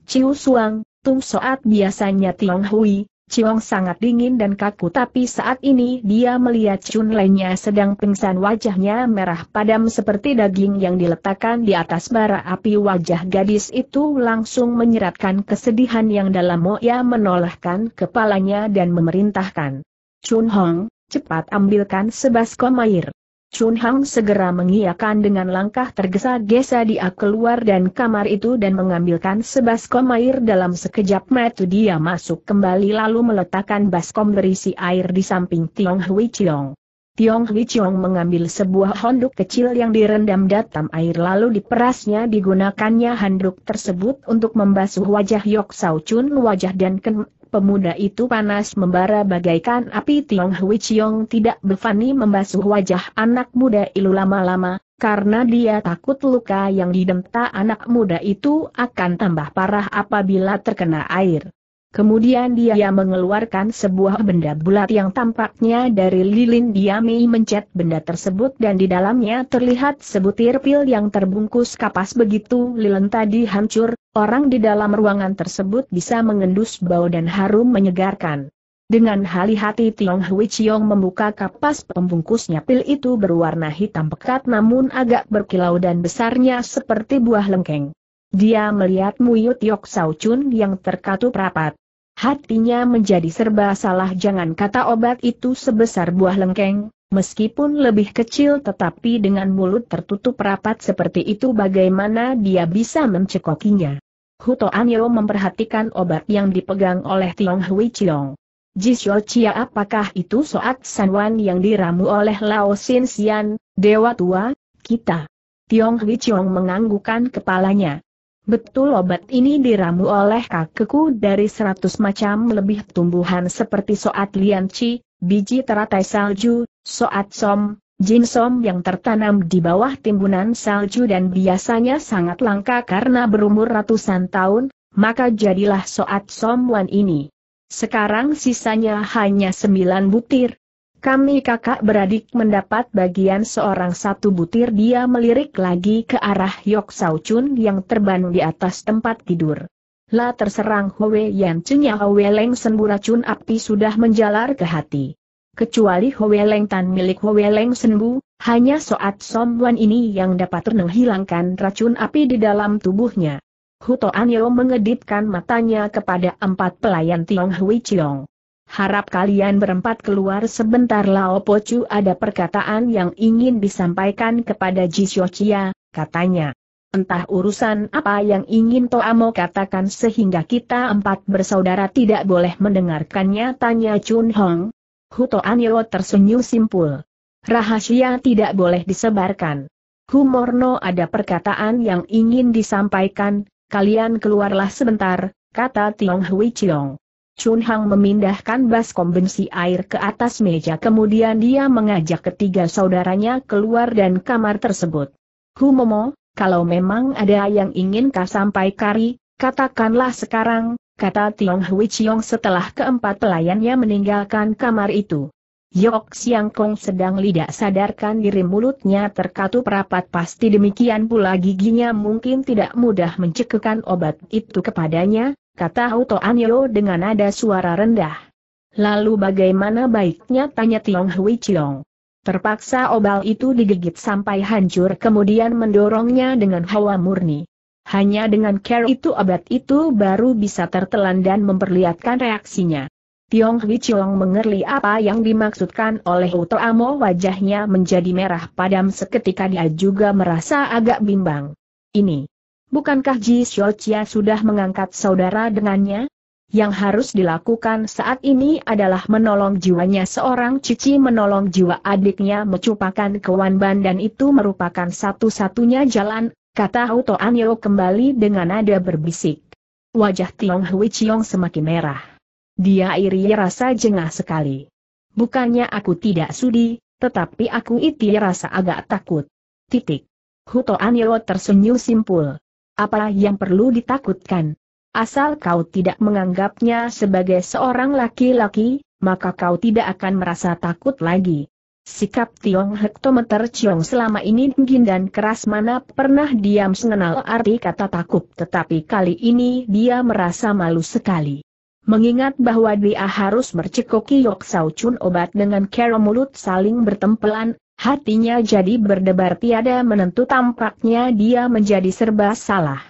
Chiu Suang, saat Soat biasanya Tiong Hui, Ciong sangat dingin dan kaku tapi saat ini dia melihat Chun nya sedang pingsan wajahnya merah padam seperti daging yang diletakkan di atas bara api wajah gadis itu langsung menyeratkan kesedihan yang dalam Moya menolehkan kepalanya dan memerintahkan. Chun Hong, cepat ambilkan sebaskom air. Chun Hang segera mengiyakan dengan langkah tergesa-gesa dia keluar dan kamar itu dan mengambilkan sebaskom air dalam sekejap mata dia masuk kembali lalu meletakkan baskom berisi air di samping Tiong Hui Chiong. Tiong Hui Chiong mengambil sebuah handuk kecil yang direndam datam air lalu diperasnya digunakannya handuk tersebut untuk membasuh wajah Yok Sao Chun wajah dan Pemuda itu panas membara bagaikan api Tiong Hui Chiong tidak berfani membasuh wajah anak muda itu lama-lama, karena dia takut luka yang didenta anak muda itu akan tambah parah apabila terkena air. Kemudian dia mengeluarkan sebuah benda bulat yang tampaknya dari lilin diami mencet benda tersebut dan di dalamnya terlihat sebutir pil yang terbungkus kapas begitu lilin tadi hancur, orang di dalam ruangan tersebut bisa mengendus bau dan harum menyegarkan. Dengan hali hati Tiong Hui Chiong membuka kapas pembungkusnya pil itu berwarna hitam pekat namun agak berkilau dan besarnya seperti buah lengkeng. Dia melihat Muyut Yok Sao Chun yang terkatup rapat. Hatinya menjadi serba salah jangan kata obat itu sebesar buah lengkeng, meskipun lebih kecil tetapi dengan mulut tertutup rapat seperti itu bagaimana dia bisa mencekokinya. Huto Anyo memperhatikan obat yang dipegang oleh Tiong Hui Chiong. Jisyo Chia apakah itu Soat Sanwan yang diramu oleh Lao Xin Xian, Dewa Tua, kita? Tiong Hui Chiong menganggukan kepalanya. Betul obat ini diramu oleh kakekku dari seratus macam lebih tumbuhan seperti soat lianci, biji teratai salju, soat som, jinsom yang tertanam di bawah timbunan salju dan biasanya sangat langka karena berumur ratusan tahun, maka jadilah soat som wan ini. Sekarang sisanya hanya sembilan butir, kami kakak beradik mendapat bagian seorang satu butir dia melirik lagi ke arah Yok Sao Chun yang terbang di atas tempat tidur. La terserang Hwe Yan ya Hwe Leng Senbu racun api sudah menjalar ke hati. Kecuali Hwe Leng Tan milik Hwe Leng Senbu, hanya Soat Somwan ini yang dapat menghilangkan racun api di dalam tubuhnya. Huto Anyo mengedipkan matanya kepada empat pelayan Tiong Hui Chiong. Harap kalian berempat keluar sebentar Lao Pocu ada perkataan yang ingin disampaikan kepada Jisyo Chia, katanya. Entah urusan apa yang ingin Toamo katakan sehingga kita empat bersaudara tidak boleh mendengarkannya tanya Chun Hong. Huto Anilo tersenyum simpul. Rahasia tidak boleh disebarkan. Humorno ada perkataan yang ingin disampaikan, kalian keluarlah sebentar, kata Tiong Hui Chiong. Chun Hang memindahkan baskom bensi air ke atas meja kemudian dia mengajak ketiga saudaranya keluar dan kamar tersebut. Momo, kalau memang ada yang ingin kau sampai kari, katakanlah sekarang, kata Tiong Hui Chiong setelah keempat pelayannya meninggalkan kamar itu. Yok Siang Kong sedang lidak sadarkan diri mulutnya terkatup rapat pasti demikian pula giginya mungkin tidak mudah mencukupkan obat itu kepadanya, kata Huto Anyo dengan nada suara rendah. Lalu bagaimana baiknya tanya Tiong Hui Chiong. Terpaksa obal itu digigit sampai hancur kemudian mendorongnya dengan hawa murni. Hanya dengan care itu abad itu baru bisa tertelan dan memperlihatkan reaksinya. Tiong Hui Chiong mengerli apa yang dimaksudkan oleh Huto Amo wajahnya menjadi merah padam seketika dia juga merasa agak bimbang. Ini Bukankah Ji Xiochia sudah mengangkat saudara dengannya? Yang harus dilakukan saat ini adalah menolong jiwanya seorang cici menolong jiwa adiknya mecupakan kewanban dan itu merupakan satu-satunya jalan, kata Auto Anyo kembali dengan nada berbisik. Wajah Tiong Hui Chiong semakin merah. Dia iri rasa jengah sekali. Bukannya aku tidak sudi, tetapi aku iti rasa agak takut. Titik. Huto Anyo tersenyum simpul. Apa yang perlu ditakutkan? Asal kau tidak menganggapnya sebagai seorang laki-laki, maka kau tidak akan merasa takut lagi. Sikap Tiong Hektometer Chiong selama ini dingin dan keras mana pernah diam mengenal arti kata takut tetapi kali ini dia merasa malu sekali. Mengingat bahwa dia harus mercekoki Yok Saucun Chun obat dengan kera mulut saling bertempelan, Hatinya jadi berdebar tiada menentu tampaknya dia menjadi serba salah.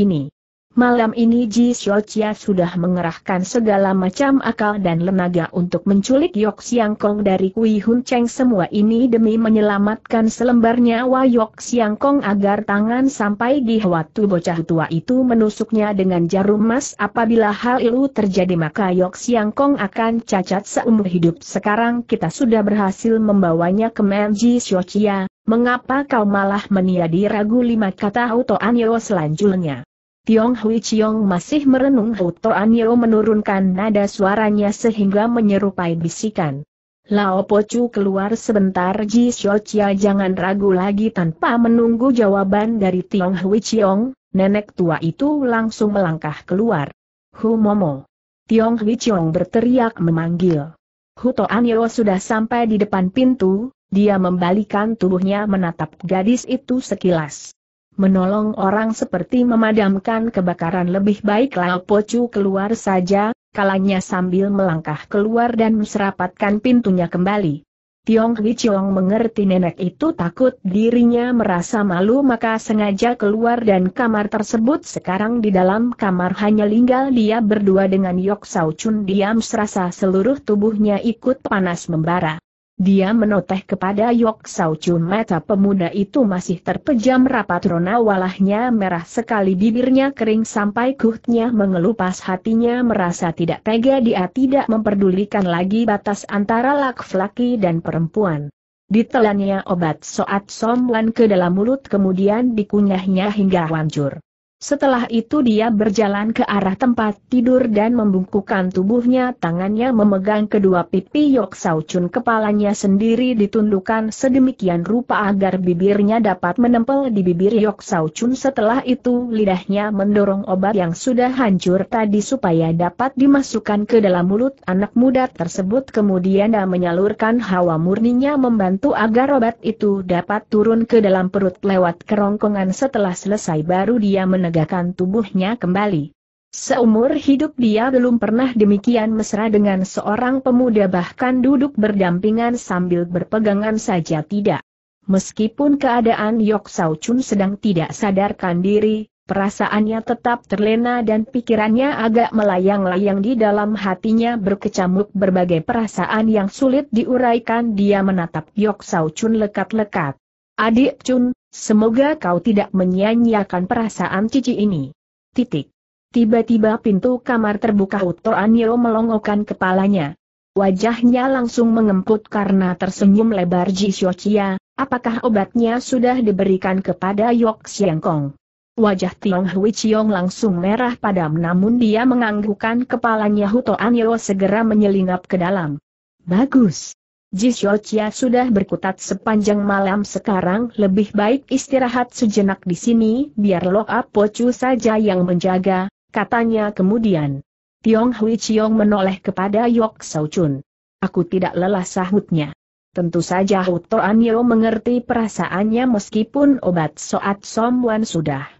Ini Malam ini Ji Xiaochia sudah mengerahkan segala macam akal dan lenaga untuk menculik Yok Siang Kong dari Kui Hun Cheng semua ini demi menyelamatkan selembar nyawa Yok Siang Kong agar tangan sampai di waktu bocah tua itu menusuknya dengan jarum emas apabila hal itu terjadi maka Yok Siang Kong akan cacat seumur hidup sekarang kita sudah berhasil membawanya ke Men Ji Xiaochia, mengapa kau malah meniadi ragu lima kata Utoan Yo selanjutnya. Tiong Hui Chiong masih merenung Hu Toanyo menurunkan nada suaranya sehingga menyerupai bisikan. Lao Po Chu keluar sebentar Ji Chia jangan ragu lagi tanpa menunggu jawaban dari Tiong Hui Chiong, nenek tua itu langsung melangkah keluar. Hu Momo. Tiong Hui Chiong berteriak memanggil. Huto Toanyo sudah sampai di depan pintu, dia membalikan tubuhnya menatap gadis itu sekilas menolong orang seperti memadamkan kebakaran lebih baik Lao Pocu keluar saja, kalanya sambil melangkah keluar dan serapatkan pintunya kembali. Tiong Hwi Chong mengerti nenek itu takut dirinya merasa malu maka sengaja keluar dan kamar tersebut sekarang di dalam kamar hanya linggal dia berdua dengan Yok Saucun Chun diam serasa seluruh tubuhnya ikut panas membara. Dia menoteh kepada Yok Saucu mata pemuda itu masih terpejam rapat rona walahnya merah sekali bibirnya kering sampai kuhnya mengelupas hatinya merasa tidak tega dia tidak memperdulikan lagi batas antara laki-laki dan perempuan. Ditelannya obat soat somlan ke dalam mulut kemudian dikunyahnya hingga hancur. Setelah itu dia berjalan ke arah tempat tidur dan membungkukkan tubuhnya tangannya memegang kedua pipi Yok Chun kepalanya sendiri ditundukkan sedemikian rupa agar bibirnya dapat menempel di bibir Yok Chun setelah itu lidahnya mendorong obat yang sudah hancur tadi supaya dapat dimasukkan ke dalam mulut anak muda tersebut kemudian dia menyalurkan hawa murninya membantu agar obat itu dapat turun ke dalam perut lewat kerongkongan setelah selesai baru dia menegakkan menegakkan tubuhnya kembali. Seumur hidup dia belum pernah demikian mesra dengan seorang pemuda bahkan duduk berdampingan sambil berpegangan saja tidak. Meskipun keadaan Yok Sao Chun sedang tidak sadarkan diri, perasaannya tetap terlena dan pikirannya agak melayang-layang di dalam hatinya berkecamuk berbagai perasaan yang sulit diuraikan dia menatap Yok Sao Chun lekat-lekat. Adik Chun, semoga kau tidak menyia-nyiakan perasaan cici ini. Titik. Tiba-tiba pintu kamar terbuka Uto Anio melongokkan kepalanya. Wajahnya langsung mengemput karena tersenyum lebar Ji Xiochia, apakah obatnya sudah diberikan kepada Yok Kong? Wajah Tiong Hui Chiong langsung merah padam namun dia menganggukkan kepalanya Huto Anio segera menyelinap ke dalam. Bagus. Ji Jisyochia sudah berkutat sepanjang malam sekarang lebih baik istirahat sejenak di sini biar Lo Apo Chu saja yang menjaga, katanya kemudian. Tiong Hui Chiong menoleh kepada Yok Sao Chun. Aku tidak lelah sahutnya. Tentu saja Huto Anyo mengerti perasaannya meskipun obat soat Somwan sudah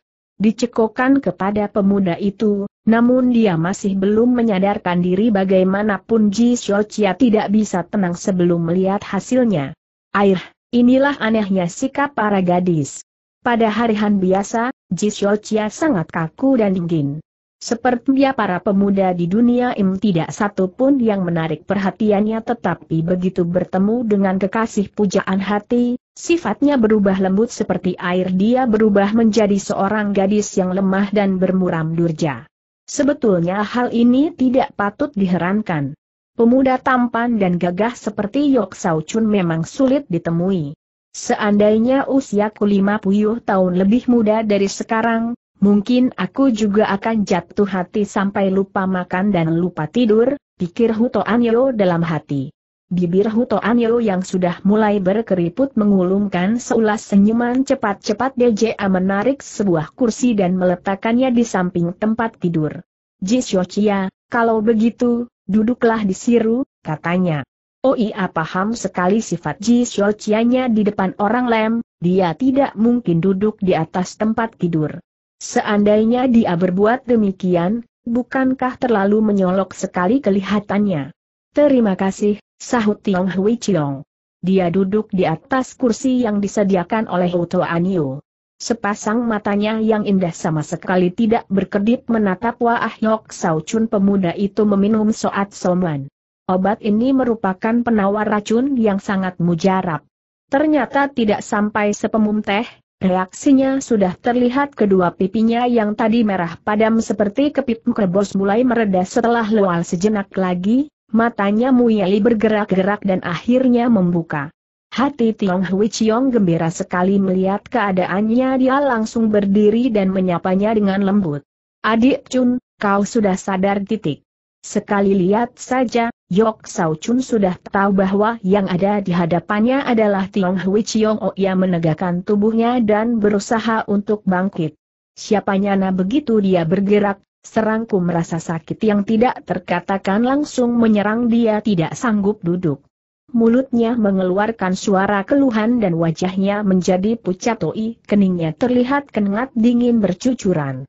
dicekokkan kepada pemuda itu, namun dia masih belum menyadarkan diri bagaimanapun Ji Xiaochia tidak bisa tenang sebelum melihat hasilnya. Air, inilah anehnya sikap para gadis. Pada hari-hari biasa, Ji Xiaochia sangat kaku dan dingin. Sepertinya para pemuda di dunia im tidak satu pun yang menarik perhatiannya tetapi begitu bertemu dengan kekasih pujaan hati, sifatnya berubah lembut seperti air dia berubah menjadi seorang gadis yang lemah dan bermuram durja. Sebetulnya hal ini tidak patut diherankan. Pemuda tampan dan gagah seperti Yok Sao Chun memang sulit ditemui. Seandainya usiaku lima puluh tahun lebih muda dari sekarang, mungkin aku juga akan jatuh hati sampai lupa makan dan lupa tidur, pikir Huto Anyo dalam hati. Bibir Huto Anyo yang sudah mulai berkeriput mengulumkan seulas senyuman cepat-cepat DJA menarik sebuah kursi dan meletakkannya di samping tempat tidur. Ji Jisyochia, kalau begitu, duduklah di siru, katanya. Oh iya paham sekali sifat Ji nya di depan orang lem, dia tidak mungkin duduk di atas tempat tidur. Seandainya dia berbuat demikian, bukankah terlalu menyolok sekali kelihatannya? Terima kasih, sahut Tiong Hui Chiong. Dia duduk di atas kursi yang disediakan oleh Uto Anio. Sepasang matanya yang indah sama sekali tidak berkedip menatap Wah ah Yok Sao Chun pemuda itu meminum soat soman. Obat ini merupakan penawar racun yang sangat mujarab. Ternyata tidak sampai sepemum teh, reaksinya sudah terlihat kedua pipinya yang tadi merah padam seperti kepit kerbos mulai mereda setelah lewal sejenak lagi, Matanya Muyai bergerak-gerak dan akhirnya membuka. Hati Tiong Hui Chiong gembira sekali melihat keadaannya dia langsung berdiri dan menyapanya dengan lembut. Adik Chun, kau sudah sadar titik. Sekali lihat saja, Yok Sao Chun sudah tahu bahwa yang ada di hadapannya adalah Tiong Hui Chiong Oh ia menegakkan tubuhnya dan berusaha untuk bangkit. Siapanya na begitu dia bergerak, Serangku merasa sakit yang tidak terkatakan langsung menyerang dia tidak sanggup duduk. Mulutnya mengeluarkan suara keluhan dan wajahnya menjadi pucat oi, keningnya terlihat kengat dingin bercucuran.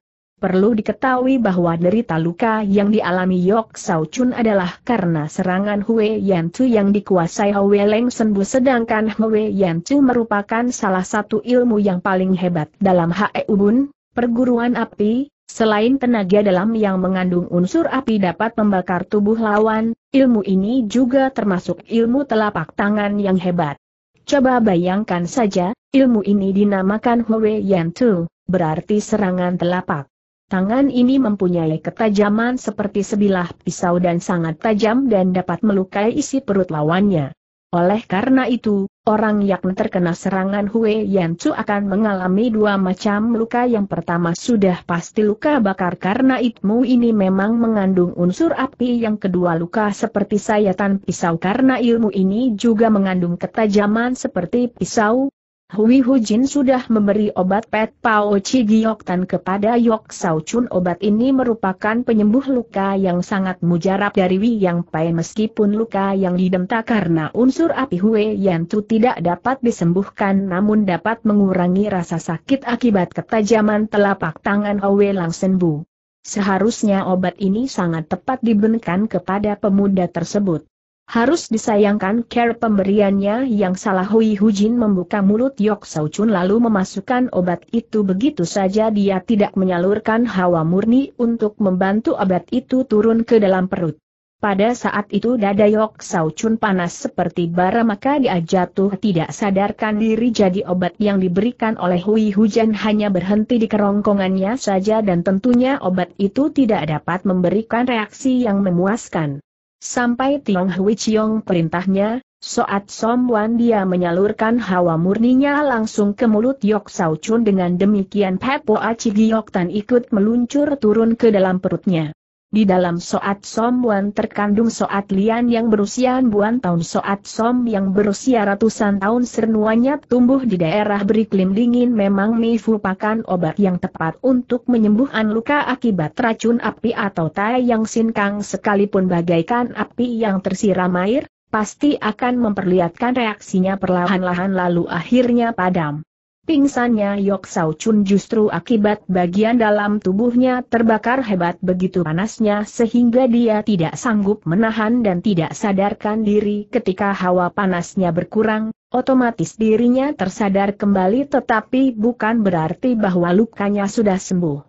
Perlu diketahui bahwa derita luka yang dialami Yok Sao Chun adalah karena serangan Hue Yan Tu yang dikuasai Hue Leng Senbu sedangkan Hue Yan Tu merupakan salah satu ilmu yang paling hebat dalam Hae Ubun, perguruan api, Selain tenaga dalam yang mengandung unsur api dapat membakar tubuh lawan, ilmu ini juga termasuk ilmu telapak tangan yang hebat. Coba bayangkan saja, ilmu ini dinamakan Huwe Yan Tu, berarti serangan telapak. Tangan ini mempunyai ketajaman seperti sebilah pisau dan sangat tajam dan dapat melukai isi perut lawannya. Oleh karena itu, orang yang terkena serangan Hue Chu akan mengalami dua macam luka yang pertama sudah pasti luka bakar karena itmu ini memang mengandung unsur api yang kedua luka seperti sayatan pisau karena ilmu ini juga mengandung ketajaman seperti pisau, Hui Hu Jin sudah memberi obat Pet Pao Chi Tan kepada Yok Sao Chun. Obat ini merupakan penyembuh luka yang sangat mujarab dari Wei Yang Pai meskipun luka yang didenta karena unsur api Hui Yan Tu tidak dapat disembuhkan namun dapat mengurangi rasa sakit akibat ketajaman telapak tangan Hui Lang Senbu. Seharusnya obat ini sangat tepat dibenkan kepada pemuda tersebut. Harus disayangkan care pemberiannya yang salah Hui Hujin membuka mulut Yok Sau Chun lalu memasukkan obat itu begitu saja dia tidak menyalurkan hawa murni untuk membantu obat itu turun ke dalam perut. Pada saat itu dada Yok Sau Chun panas seperti bara maka dia jatuh tidak sadarkan diri jadi obat yang diberikan oleh Hui Hujan hanya berhenti di kerongkongannya saja dan tentunya obat itu tidak dapat memberikan reaksi yang memuaskan. Sampai Tiong Hui Chiong perintahnya, Soat Som Wan dia menyalurkan hawa murninya langsung ke mulut Yok Sao Chun dengan demikian Pepo Aci Giok Tan ikut meluncur turun ke dalam perutnya. Di dalam Soat Sombuan terkandung Soat Lian yang berusia buan tahun Soat Som yang berusia ratusan tahun sernuanya tumbuh di daerah beriklim dingin memang pakan obat yang tepat untuk menyembuhkan luka akibat racun api atau tai yang sinkang sekalipun bagaikan api yang tersiram air, pasti akan memperlihatkan reaksinya perlahan-lahan lalu akhirnya padam. Pingsannya Yok Sao Chun justru akibat bagian dalam tubuhnya terbakar hebat begitu panasnya sehingga dia tidak sanggup menahan dan tidak sadarkan diri ketika hawa panasnya berkurang, otomatis dirinya tersadar kembali tetapi bukan berarti bahwa lukanya sudah sembuh.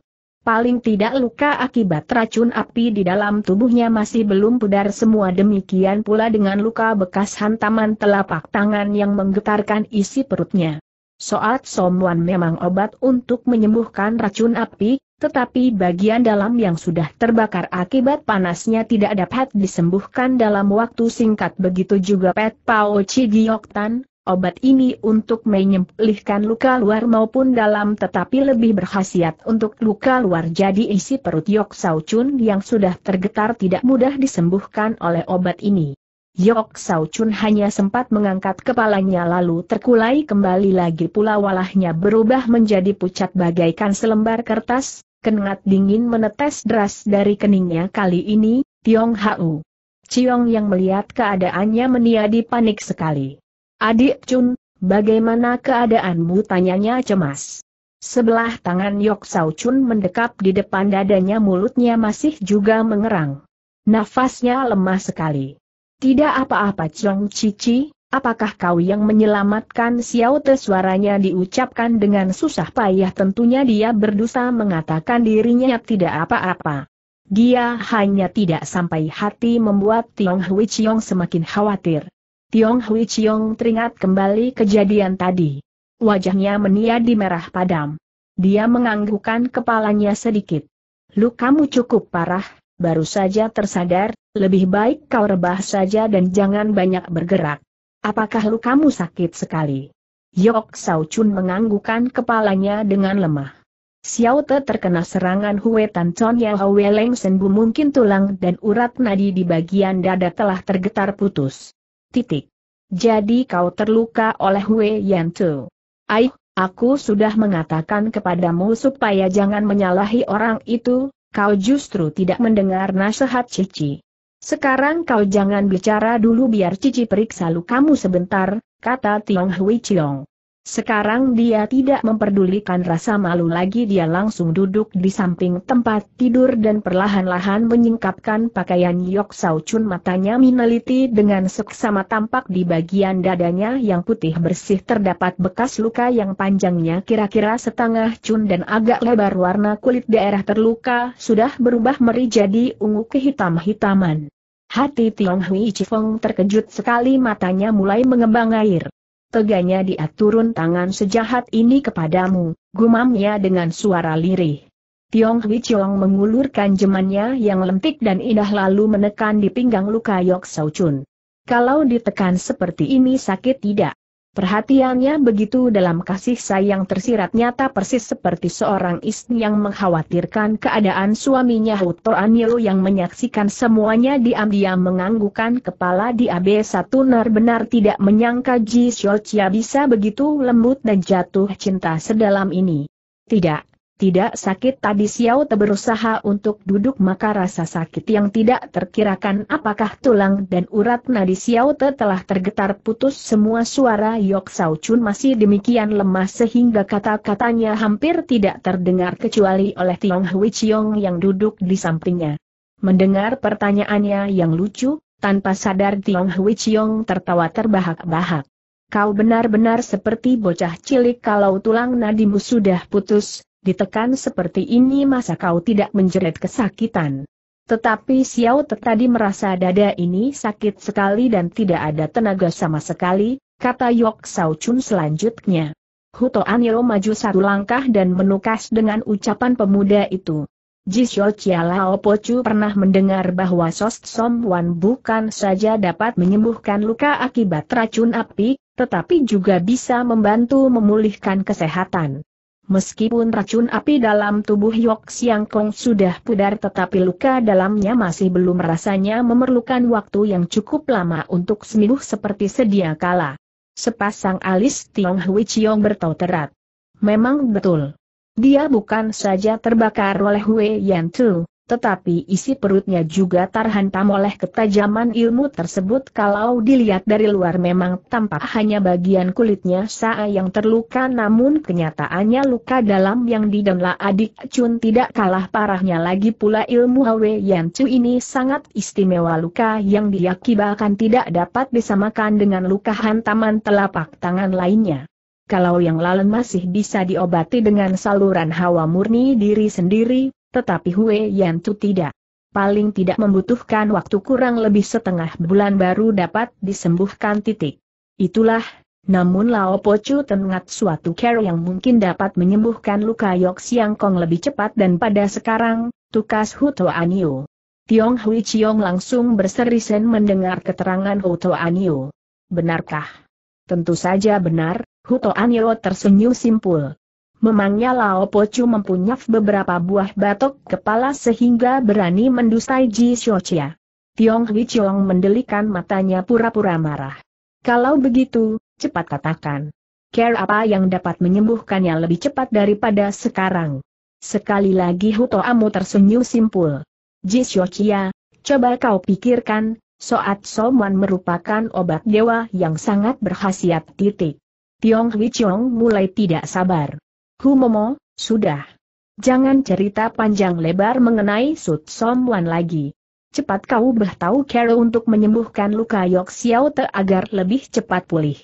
Paling tidak luka akibat racun api di dalam tubuhnya masih belum pudar semua demikian pula dengan luka bekas hantaman telapak tangan yang menggetarkan isi perutnya. Soat Somwan memang obat untuk menyembuhkan racun api, tetapi bagian dalam yang sudah terbakar akibat panasnya tidak dapat disembuhkan dalam waktu singkat begitu juga Pet Pao Cigioktan, obat ini untuk menyembuhkan luka luar maupun dalam tetapi lebih berkhasiat untuk luka luar jadi isi perut Yok sao Chun yang sudah tergetar tidak mudah disembuhkan oleh obat ini. Yok Sao Chun hanya sempat mengangkat kepalanya lalu terkulai kembali lagi pula walahnya berubah menjadi pucat bagaikan selembar kertas, kengat dingin menetes deras dari keningnya kali ini, Tiong Hau. Ciong yang melihat keadaannya meniadi panik sekali. Adik Chun, bagaimana keadaanmu tanyanya cemas. Sebelah tangan Yok Sao Chun mendekap di depan dadanya mulutnya masih juga mengerang. Nafasnya lemah sekali. Tidak apa-apa Chong Cici, apakah kau yang menyelamatkan Xiao Te suaranya diucapkan dengan susah payah tentunya dia berdosa mengatakan dirinya tidak apa-apa. Dia hanya tidak sampai hati membuat Tiong Hui Chiong semakin khawatir. Tiong Hui Chiong teringat kembali kejadian tadi. Wajahnya meniadi merah padam. Dia menganggukkan kepalanya sedikit. Lukamu cukup parah, baru saja tersadar, lebih baik kau rebah saja dan jangan banyak bergerak. Apakah lukamu sakit sekali? Yok Sao Chun menganggukkan kepalanya dengan lemah. Xiao Te terkena serangan Tan Chon Ya Hwe Leng Senbu mungkin tulang dan urat nadi di bagian dada telah tergetar putus. Titik. Jadi kau terluka oleh Hue Yan Tu. Aih, aku sudah mengatakan kepadamu supaya jangan menyalahi orang itu, kau justru tidak mendengar nasihat Cici. Sekarang kau jangan bicara dulu biar Cici periksa lukamu sebentar, kata Tiong Hui Chiong. Sekarang dia tidak memperdulikan rasa malu lagi dia langsung duduk di samping tempat tidur dan perlahan-lahan menyingkapkan pakaian Yok Sao Chun matanya meneliti dengan seksama tampak di bagian dadanya yang putih bersih terdapat bekas luka yang panjangnya kira-kira setengah chun dan agak lebar warna kulit daerah terluka sudah berubah meri jadi ungu kehitam-hitaman. Hati Tiong Hui Chifeng terkejut sekali matanya mulai mengembang air teganya dia turun tangan sejahat ini kepadamu, gumamnya dengan suara lirih. Tiong Hui Chong mengulurkan jemannya yang lentik dan indah lalu menekan di pinggang luka Yok Sao Chun. Kalau ditekan seperti ini sakit tidak? Perhatiannya begitu dalam kasih sayang tersirat nyata persis seperti seorang istri yang mengkhawatirkan keadaan suaminya Huto Anilo yang menyaksikan semuanya diam-diam menganggukkan kepala di AB1 benar-benar tidak menyangka Ji Xiaochia bisa begitu lembut dan jatuh cinta sedalam ini. Tidak, tidak sakit tadi Xiao Te berusaha untuk duduk maka rasa sakit yang tidak terkirakan apakah tulang dan urat nadi Xiao Te telah tergetar putus semua suara Yok Sao Chun masih demikian lemah sehingga kata-katanya hampir tidak terdengar kecuali oleh Tiong Hui Chiong yang duduk di sampingnya. Mendengar pertanyaannya yang lucu, tanpa sadar Tiong Hui Chiong tertawa terbahak-bahak. Kau benar-benar seperti bocah cilik kalau tulang nadimu sudah putus, Ditekan seperti ini masa kau tidak menjerit kesakitan. Tetapi Xiao Te tadi merasa dada ini sakit sekali dan tidak ada tenaga sama sekali, kata Yok Sao Chun selanjutnya. Huto Anio maju satu langkah dan menukas dengan ucapan pemuda itu. Jisyo Chialao Chu pernah mendengar bahwa Sos Som Wan bukan saja dapat menyembuhkan luka akibat racun api, tetapi juga bisa membantu memulihkan kesehatan. Meskipun racun api dalam tubuh Yok Siang Kong sudah pudar tetapi luka dalamnya masih belum rasanya memerlukan waktu yang cukup lama untuk sembuh seperti sedia kala. Sepasang alis Tiong Hui Chiong bertauterat. Memang betul. Dia bukan saja terbakar oleh Hui Yan Tu, tetapi isi perutnya juga terhantam oleh ketajaman ilmu tersebut kalau dilihat dari luar memang tampak hanya bagian kulitnya saya yang terluka namun kenyataannya luka dalam yang didanla adik Chun tidak kalah parahnya lagi pula ilmu Hwe Yan Chu ini sangat istimewa luka yang diakibatkan tidak dapat disamakan dengan luka hantaman telapak tangan lainnya. Kalau yang lalu masih bisa diobati dengan saluran hawa murni diri sendiri, tetapi Hue tu tidak. Paling tidak membutuhkan waktu kurang lebih setengah bulan baru dapat disembuhkan titik. Itulah, namun Lao Chu tengat suatu care yang mungkin dapat menyembuhkan luka Yok Siang Kong lebih cepat dan pada sekarang, tukas Huto Anio. Tiong Hui Chiong langsung berseri sen mendengar keterangan Huto Anio. Benarkah? Tentu saja benar, Huto Anio tersenyum simpul. Memangnya Lao Pocu mempunyai beberapa buah batok kepala sehingga berani mendustai Ji Xiochia. Tiong Hui Chong mendelikan matanya pura-pura marah. Kalau begitu, cepat katakan. Care apa yang dapat menyembuhkannya lebih cepat daripada sekarang? Sekali lagi Huto Amu tersenyum simpul. Ji Xiochia, coba kau pikirkan, Soat Soman merupakan obat dewa yang sangat berkhasiat titik. Tiong Hui Chong mulai tidak sabar. Ku Momo, sudah. Jangan cerita panjang lebar mengenai Sut Somwan lagi. Cepat kau tahu Carol untuk menyembuhkan luka Yok Xiao Te agar lebih cepat pulih.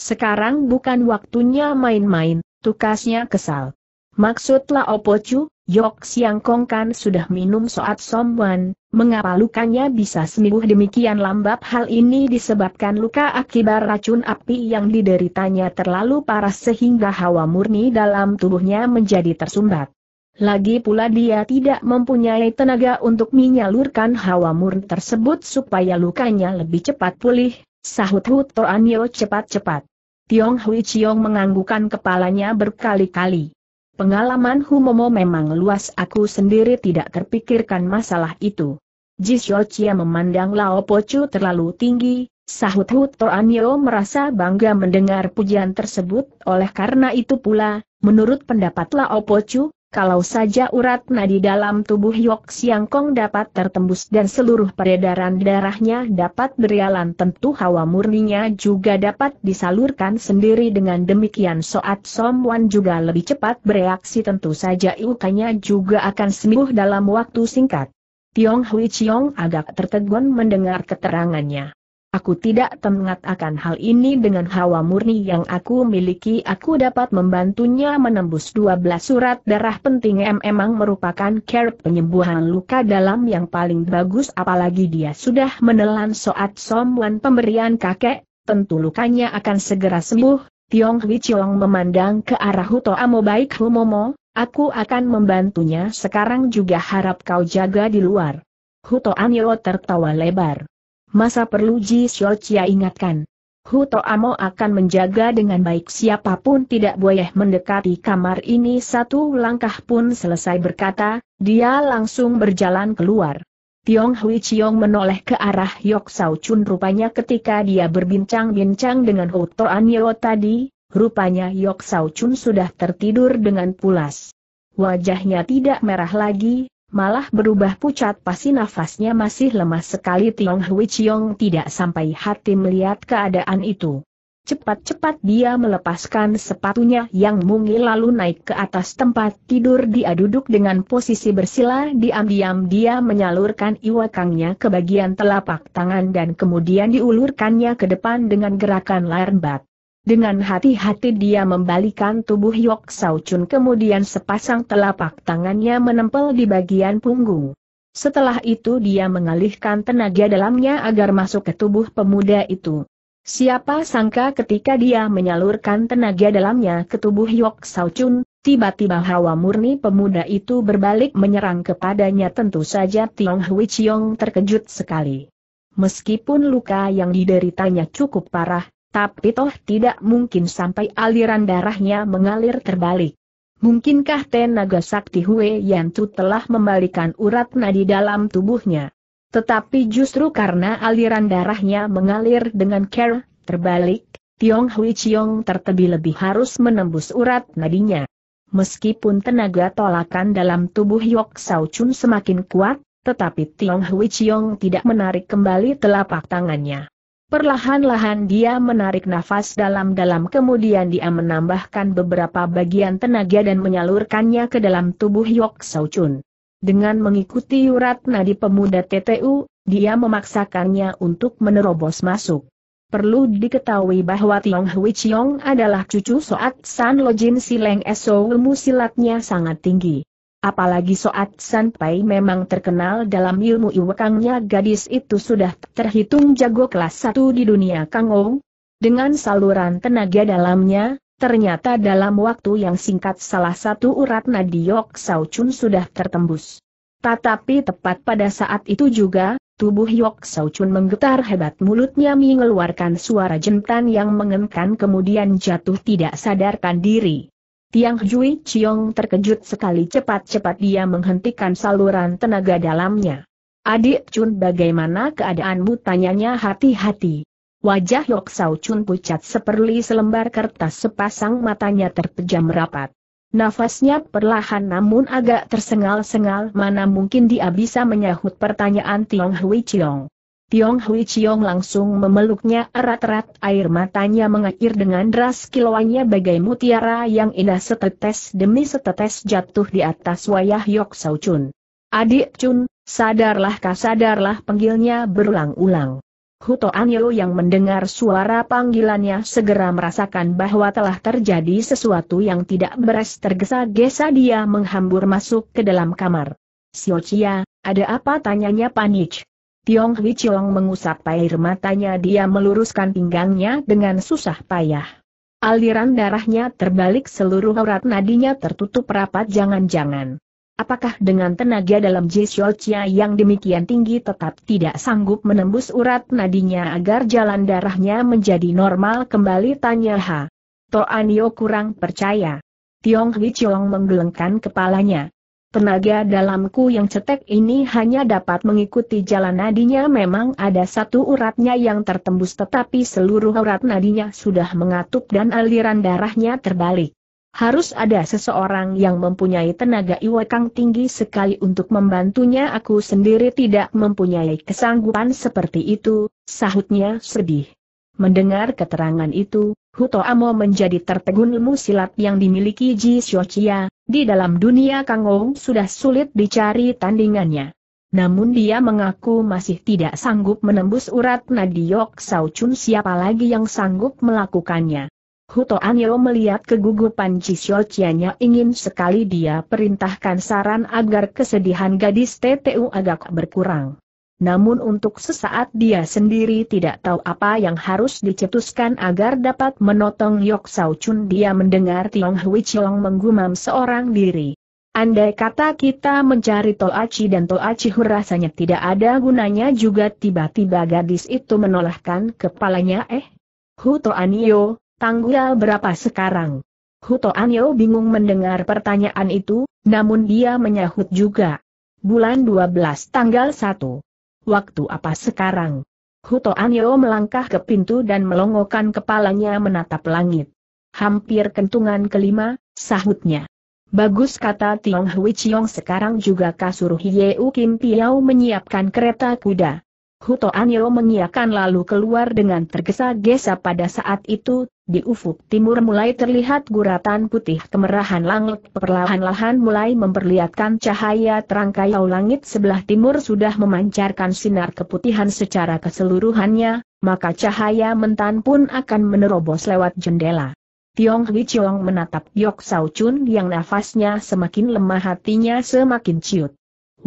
Sekarang bukan waktunya main-main, tukasnya kesal. Maksudlah Opo Chu, Yok Siang Kong kan sudah minum soat somwan, mengapa lukanya bisa sembuh demikian lambat hal ini disebabkan luka akibat racun api yang dideritanya terlalu parah sehingga hawa murni dalam tubuhnya menjadi tersumbat. Lagi pula dia tidak mempunyai tenaga untuk menyalurkan hawa murni tersebut supaya lukanya lebih cepat pulih, sahut Hu Toanyo cepat-cepat. Tiong Hui Chiong menganggukan kepalanya berkali-kali. Pengalaman Humomo memang luas aku sendiri tidak terpikirkan masalah itu. Jisyochia memandang Lao Pocu terlalu tinggi, sahut Hutoanyo merasa bangga mendengar pujian tersebut oleh karena itu pula, menurut pendapat Lao Pocu, kalau saja urat nadi dalam tubuh Yok Siang Kong dapat tertembus dan seluruh peredaran darahnya dapat berjalan tentu hawa murninya juga dapat disalurkan sendiri dengan demikian Soat Somwan juga lebih cepat bereaksi tentu saja iukanya juga akan sembuh dalam waktu singkat. Tiong Hui Chiong agak tertegun mendengar keterangannya. Aku tidak tengat akan hal ini dengan hawa murni yang aku miliki aku dapat membantunya menembus dua belas surat darah penting M memang merupakan care penyembuhan luka dalam yang paling bagus apalagi dia sudah menelan soat somuan pemberian kakek, tentu lukanya akan segera sembuh. Tiong Hui Chiong memandang ke arah Huto. Amo baik Humomo, aku akan membantunya sekarang juga harap kau jaga di luar. Huto Hutoanyo tertawa lebar. Masa perlu Ji Xiaochia ingatkan. Hu amo akan menjaga dengan baik siapapun tidak boleh mendekati kamar ini satu langkah pun selesai berkata, dia langsung berjalan keluar. Tiong Hui Chiong menoleh ke arah Yok Sao Chun rupanya ketika dia berbincang-bincang dengan Hu Toanyo tadi, rupanya Yok Sao Chun sudah tertidur dengan pulas. Wajahnya tidak merah lagi, Malah berubah pucat pasti nafasnya masih lemah sekali Tiong Hui Chiong tidak sampai hati melihat keadaan itu. Cepat-cepat dia melepaskan sepatunya yang mungil lalu naik ke atas tempat tidur dia duduk dengan posisi bersila diam-diam dia menyalurkan iwakangnya ke bagian telapak tangan dan kemudian diulurkannya ke depan dengan gerakan lerbat. Dengan hati-hati dia membalikan tubuh Yok Sao Chun kemudian sepasang telapak tangannya menempel di bagian punggung. Setelah itu dia mengalihkan tenaga dalamnya agar masuk ke tubuh pemuda itu. Siapa sangka ketika dia menyalurkan tenaga dalamnya ke tubuh Yok Sao Chun, Tiba-tiba hawa murni pemuda itu berbalik menyerang kepadanya tentu saja Tiong Hui Chiong terkejut sekali. Meskipun luka yang dideritanya cukup parah, tapi toh tidak mungkin sampai aliran darahnya mengalir terbalik. Mungkinkah tenaga sakti Hue Yantu telah membalikan urat nadi dalam tubuhnya? Tetapi justru karena aliran darahnya mengalir dengan care, terbalik, Tiong Hui Chiong terlebih-lebih harus menembus urat nadinya. Meskipun tenaga tolakan dalam tubuh Yok Sao Chun semakin kuat, tetapi Tiong Hui Chiong tidak menarik kembali telapak tangannya. Perlahan-lahan dia menarik nafas dalam-dalam kemudian dia menambahkan beberapa bagian tenaga dan menyalurkannya ke dalam tubuh Yok Sau Chun. Dengan mengikuti urat nadi pemuda TTU, dia memaksakannya untuk menerobos masuk. Perlu diketahui bahwa Tiong Hui Chiong adalah cucu Soat San Lojin Sileng ilmu silatnya sangat tinggi. Apalagi Soat Sanpai memang terkenal dalam ilmu iwekangnya gadis itu sudah terhitung jago kelas satu di dunia Kangou. Dengan saluran tenaga dalamnya, ternyata dalam waktu yang singkat salah satu urat nadi Yok Sao Chun sudah tertembus. Tetapi tepat pada saat itu juga, tubuh Yok Sao Chun menggetar hebat mulutnya mengeluarkan suara jentan yang mengenkan, kemudian jatuh tidak sadarkan diri. Tiang Hui Chiong terkejut sekali cepat-cepat dia menghentikan saluran tenaga dalamnya. Adik Chun bagaimana keadaanmu tanyanya hati-hati. Wajah Yok Sao Chun pucat seperli selembar kertas sepasang matanya terpejam rapat. Nafasnya perlahan namun agak tersengal-sengal mana mungkin dia bisa menyahut pertanyaan Tiong Hui Chiong. Tiong Hui Chiong langsung memeluknya erat-erat air matanya mengakir dengan deras kilauannya bagai mutiara yang indah setetes demi setetes jatuh di atas wayah Yok Sau Chun. Adik Chun, sadarlah kah sadarlah panggilnya berulang-ulang. Huto Anilo yang mendengar suara panggilannya segera merasakan bahwa telah terjadi sesuatu yang tidak beres tergesa-gesa dia menghambur masuk ke dalam kamar. Siocia, ada apa tanyanya panik? Tiong Hui Chong mengusap air matanya dia meluruskan pinggangnya dengan susah payah. Aliran darahnya terbalik seluruh urat nadinya tertutup rapat jangan-jangan. Apakah dengan tenaga dalam Jisholcia yang demikian tinggi tetap tidak sanggup menembus urat nadinya agar jalan darahnya menjadi normal kembali tanya Ha. Toanio kurang percaya. Tiong Hui Chong menggelengkan kepalanya. Tenaga dalamku yang cetek ini hanya dapat mengikuti jalan nadinya memang ada satu uratnya yang tertembus tetapi seluruh urat nadinya sudah mengatup dan aliran darahnya terbalik. Harus ada seseorang yang mempunyai tenaga iwakang tinggi sekali untuk membantunya aku sendiri tidak mempunyai kesanggupan seperti itu, sahutnya sedih. Mendengar keterangan itu, Huto Amo menjadi tertegun ilmu silat yang dimiliki Ji Xiochia, di dalam dunia Kangou sudah sulit dicari tandingannya. Namun dia mengaku masih tidak sanggup menembus urat nadi Yok Sao Chun siapa lagi yang sanggup melakukannya. Huto Anyo melihat kegugupan Ji Xiochia-nya ingin sekali dia perintahkan saran agar kesedihan gadis TTU agak berkurang namun untuk sesaat dia sendiri tidak tahu apa yang harus dicetuskan agar dapat menotong Yok Sao Chun. Dia mendengar Tiong Hui Chiong menggumam seorang diri. Andai kata kita mencari Toachi dan Toachi Hu rasanya tidak ada gunanya juga tiba-tiba gadis itu menolakkan kepalanya eh. Hu Toanio, tanggal berapa sekarang? Hu Toanio bingung mendengar pertanyaan itu, namun dia menyahut juga. Bulan 12 tanggal 1 waktu apa sekarang? Huto Anyo melangkah ke pintu dan melongokkan kepalanya menatap langit. Hampir kentungan kelima, sahutnya. Bagus kata Tiong Hui Chiong sekarang juga kasur Yeu Kim Piao menyiapkan kereta kuda. Huto Anyo mengiakan lalu keluar dengan tergesa-gesa pada saat itu, di ufuk timur mulai terlihat guratan putih kemerahan langit perlahan-lahan mulai memperlihatkan cahaya terang kayau langit sebelah timur sudah memancarkan sinar keputihan secara keseluruhannya, maka cahaya mentan pun akan menerobos lewat jendela. Tiong Hwi Chiong menatap Yok Sau Chun yang nafasnya semakin lemah hatinya semakin ciut.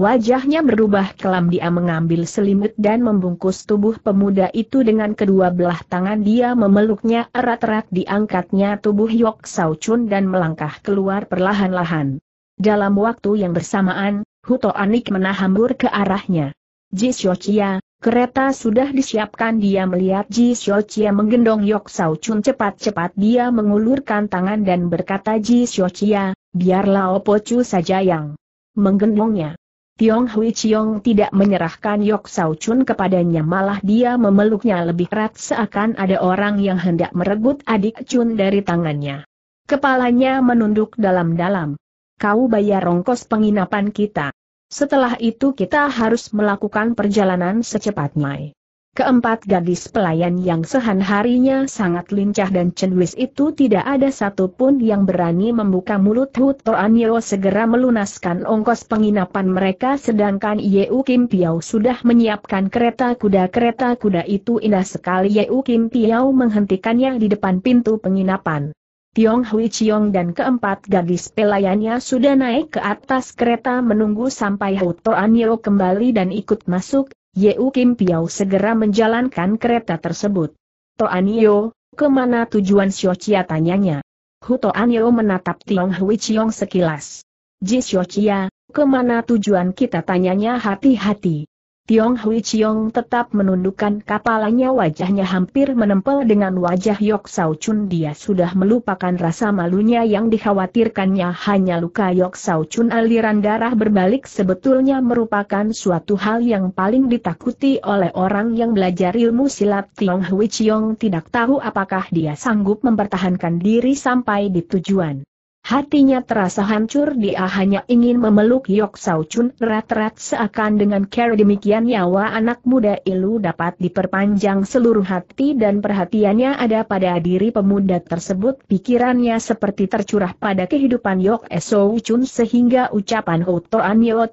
Wajahnya berubah kelam dia mengambil selimut dan membungkus tubuh pemuda itu dengan kedua belah tangan dia memeluknya erat-erat diangkatnya tubuh Yok Sao Chun dan melangkah keluar perlahan-lahan. Dalam waktu yang bersamaan, Huto Anik menahambur ke arahnya. Ji Xiochia, kereta sudah disiapkan dia melihat Ji Xiochia menggendong Yok Sao Chun cepat-cepat dia mengulurkan tangan dan berkata Ji Xiochia, biarlah Opo Chu saja yang menggendongnya. Tiong Hui Chiong tidak menyerahkan Yok Sao Chun kepadanya malah dia memeluknya lebih erat seakan ada orang yang hendak merebut adik Chun dari tangannya. Kepalanya menunduk dalam-dalam. Kau bayar rongkos penginapan kita. Setelah itu kita harus melakukan perjalanan secepatnya. Keempat gadis pelayan yang sehan harinya sangat lincah dan cenwis itu tidak ada satupun yang berani membuka mulut Hu Toaniro segera melunaskan ongkos penginapan mereka sedangkan Yeu Kim Piao sudah menyiapkan kereta kuda. Kereta kuda itu indah sekali Yeu Kim Piao menghentikannya di depan pintu penginapan. Tiong Hui Chiong dan keempat gadis pelayannya sudah naik ke atas kereta menunggu sampai Hu Toaniro kembali dan ikut masuk Yeu Kim Piao segera menjalankan kereta tersebut. Toanio, kemana tujuan Xiao Xiochia tanyanya? Hu Toanio menatap Tiong Hui Chiong sekilas. Ji Xiao Chia, kemana tujuan kita tanyanya hati-hati. Tiong Hui Chiong tetap menundukkan kepalanya wajahnya hampir menempel dengan wajah Yok Sao Chun dia sudah melupakan rasa malunya yang dikhawatirkannya hanya luka Yok Sao Chun aliran darah berbalik sebetulnya merupakan suatu hal yang paling ditakuti oleh orang yang belajar ilmu silat Tiong Hui Chiong tidak tahu apakah dia sanggup mempertahankan diri sampai di tujuan. Hatinya terasa hancur dia hanya ingin memeluk Yok Sao Chun erat-erat seakan dengan care demikian nyawa anak muda Ilu dapat diperpanjang seluruh hati dan perhatiannya ada pada diri pemuda tersebut pikirannya seperti tercurah pada kehidupan Yok Sao Chun sehingga ucapan Ho To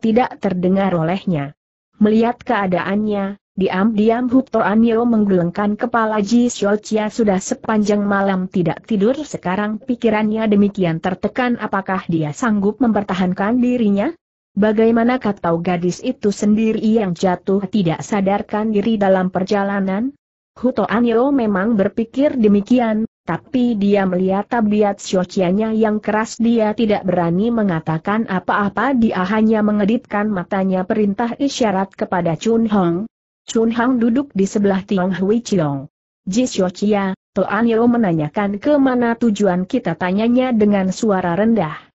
tidak terdengar olehnya. Melihat keadaannya, Diam-diam Hu Toanyo menggelengkan kepala Ji Xiaochia sudah sepanjang malam tidak tidur sekarang pikirannya demikian tertekan apakah dia sanggup mempertahankan dirinya? Bagaimana kata gadis itu sendiri yang jatuh tidak sadarkan diri dalam perjalanan? Hu Toanyo memang berpikir demikian, tapi dia melihat tabiat Xiaochianya yang keras dia tidak berani mengatakan apa-apa dia hanya mengedipkan matanya perintah isyarat kepada Chun Hong Chun Hang duduk di sebelah Tiong Hui Chiong. Ji Chia, Toan Yeo menanyakan ke mana tujuan kita tanyanya dengan suara rendah.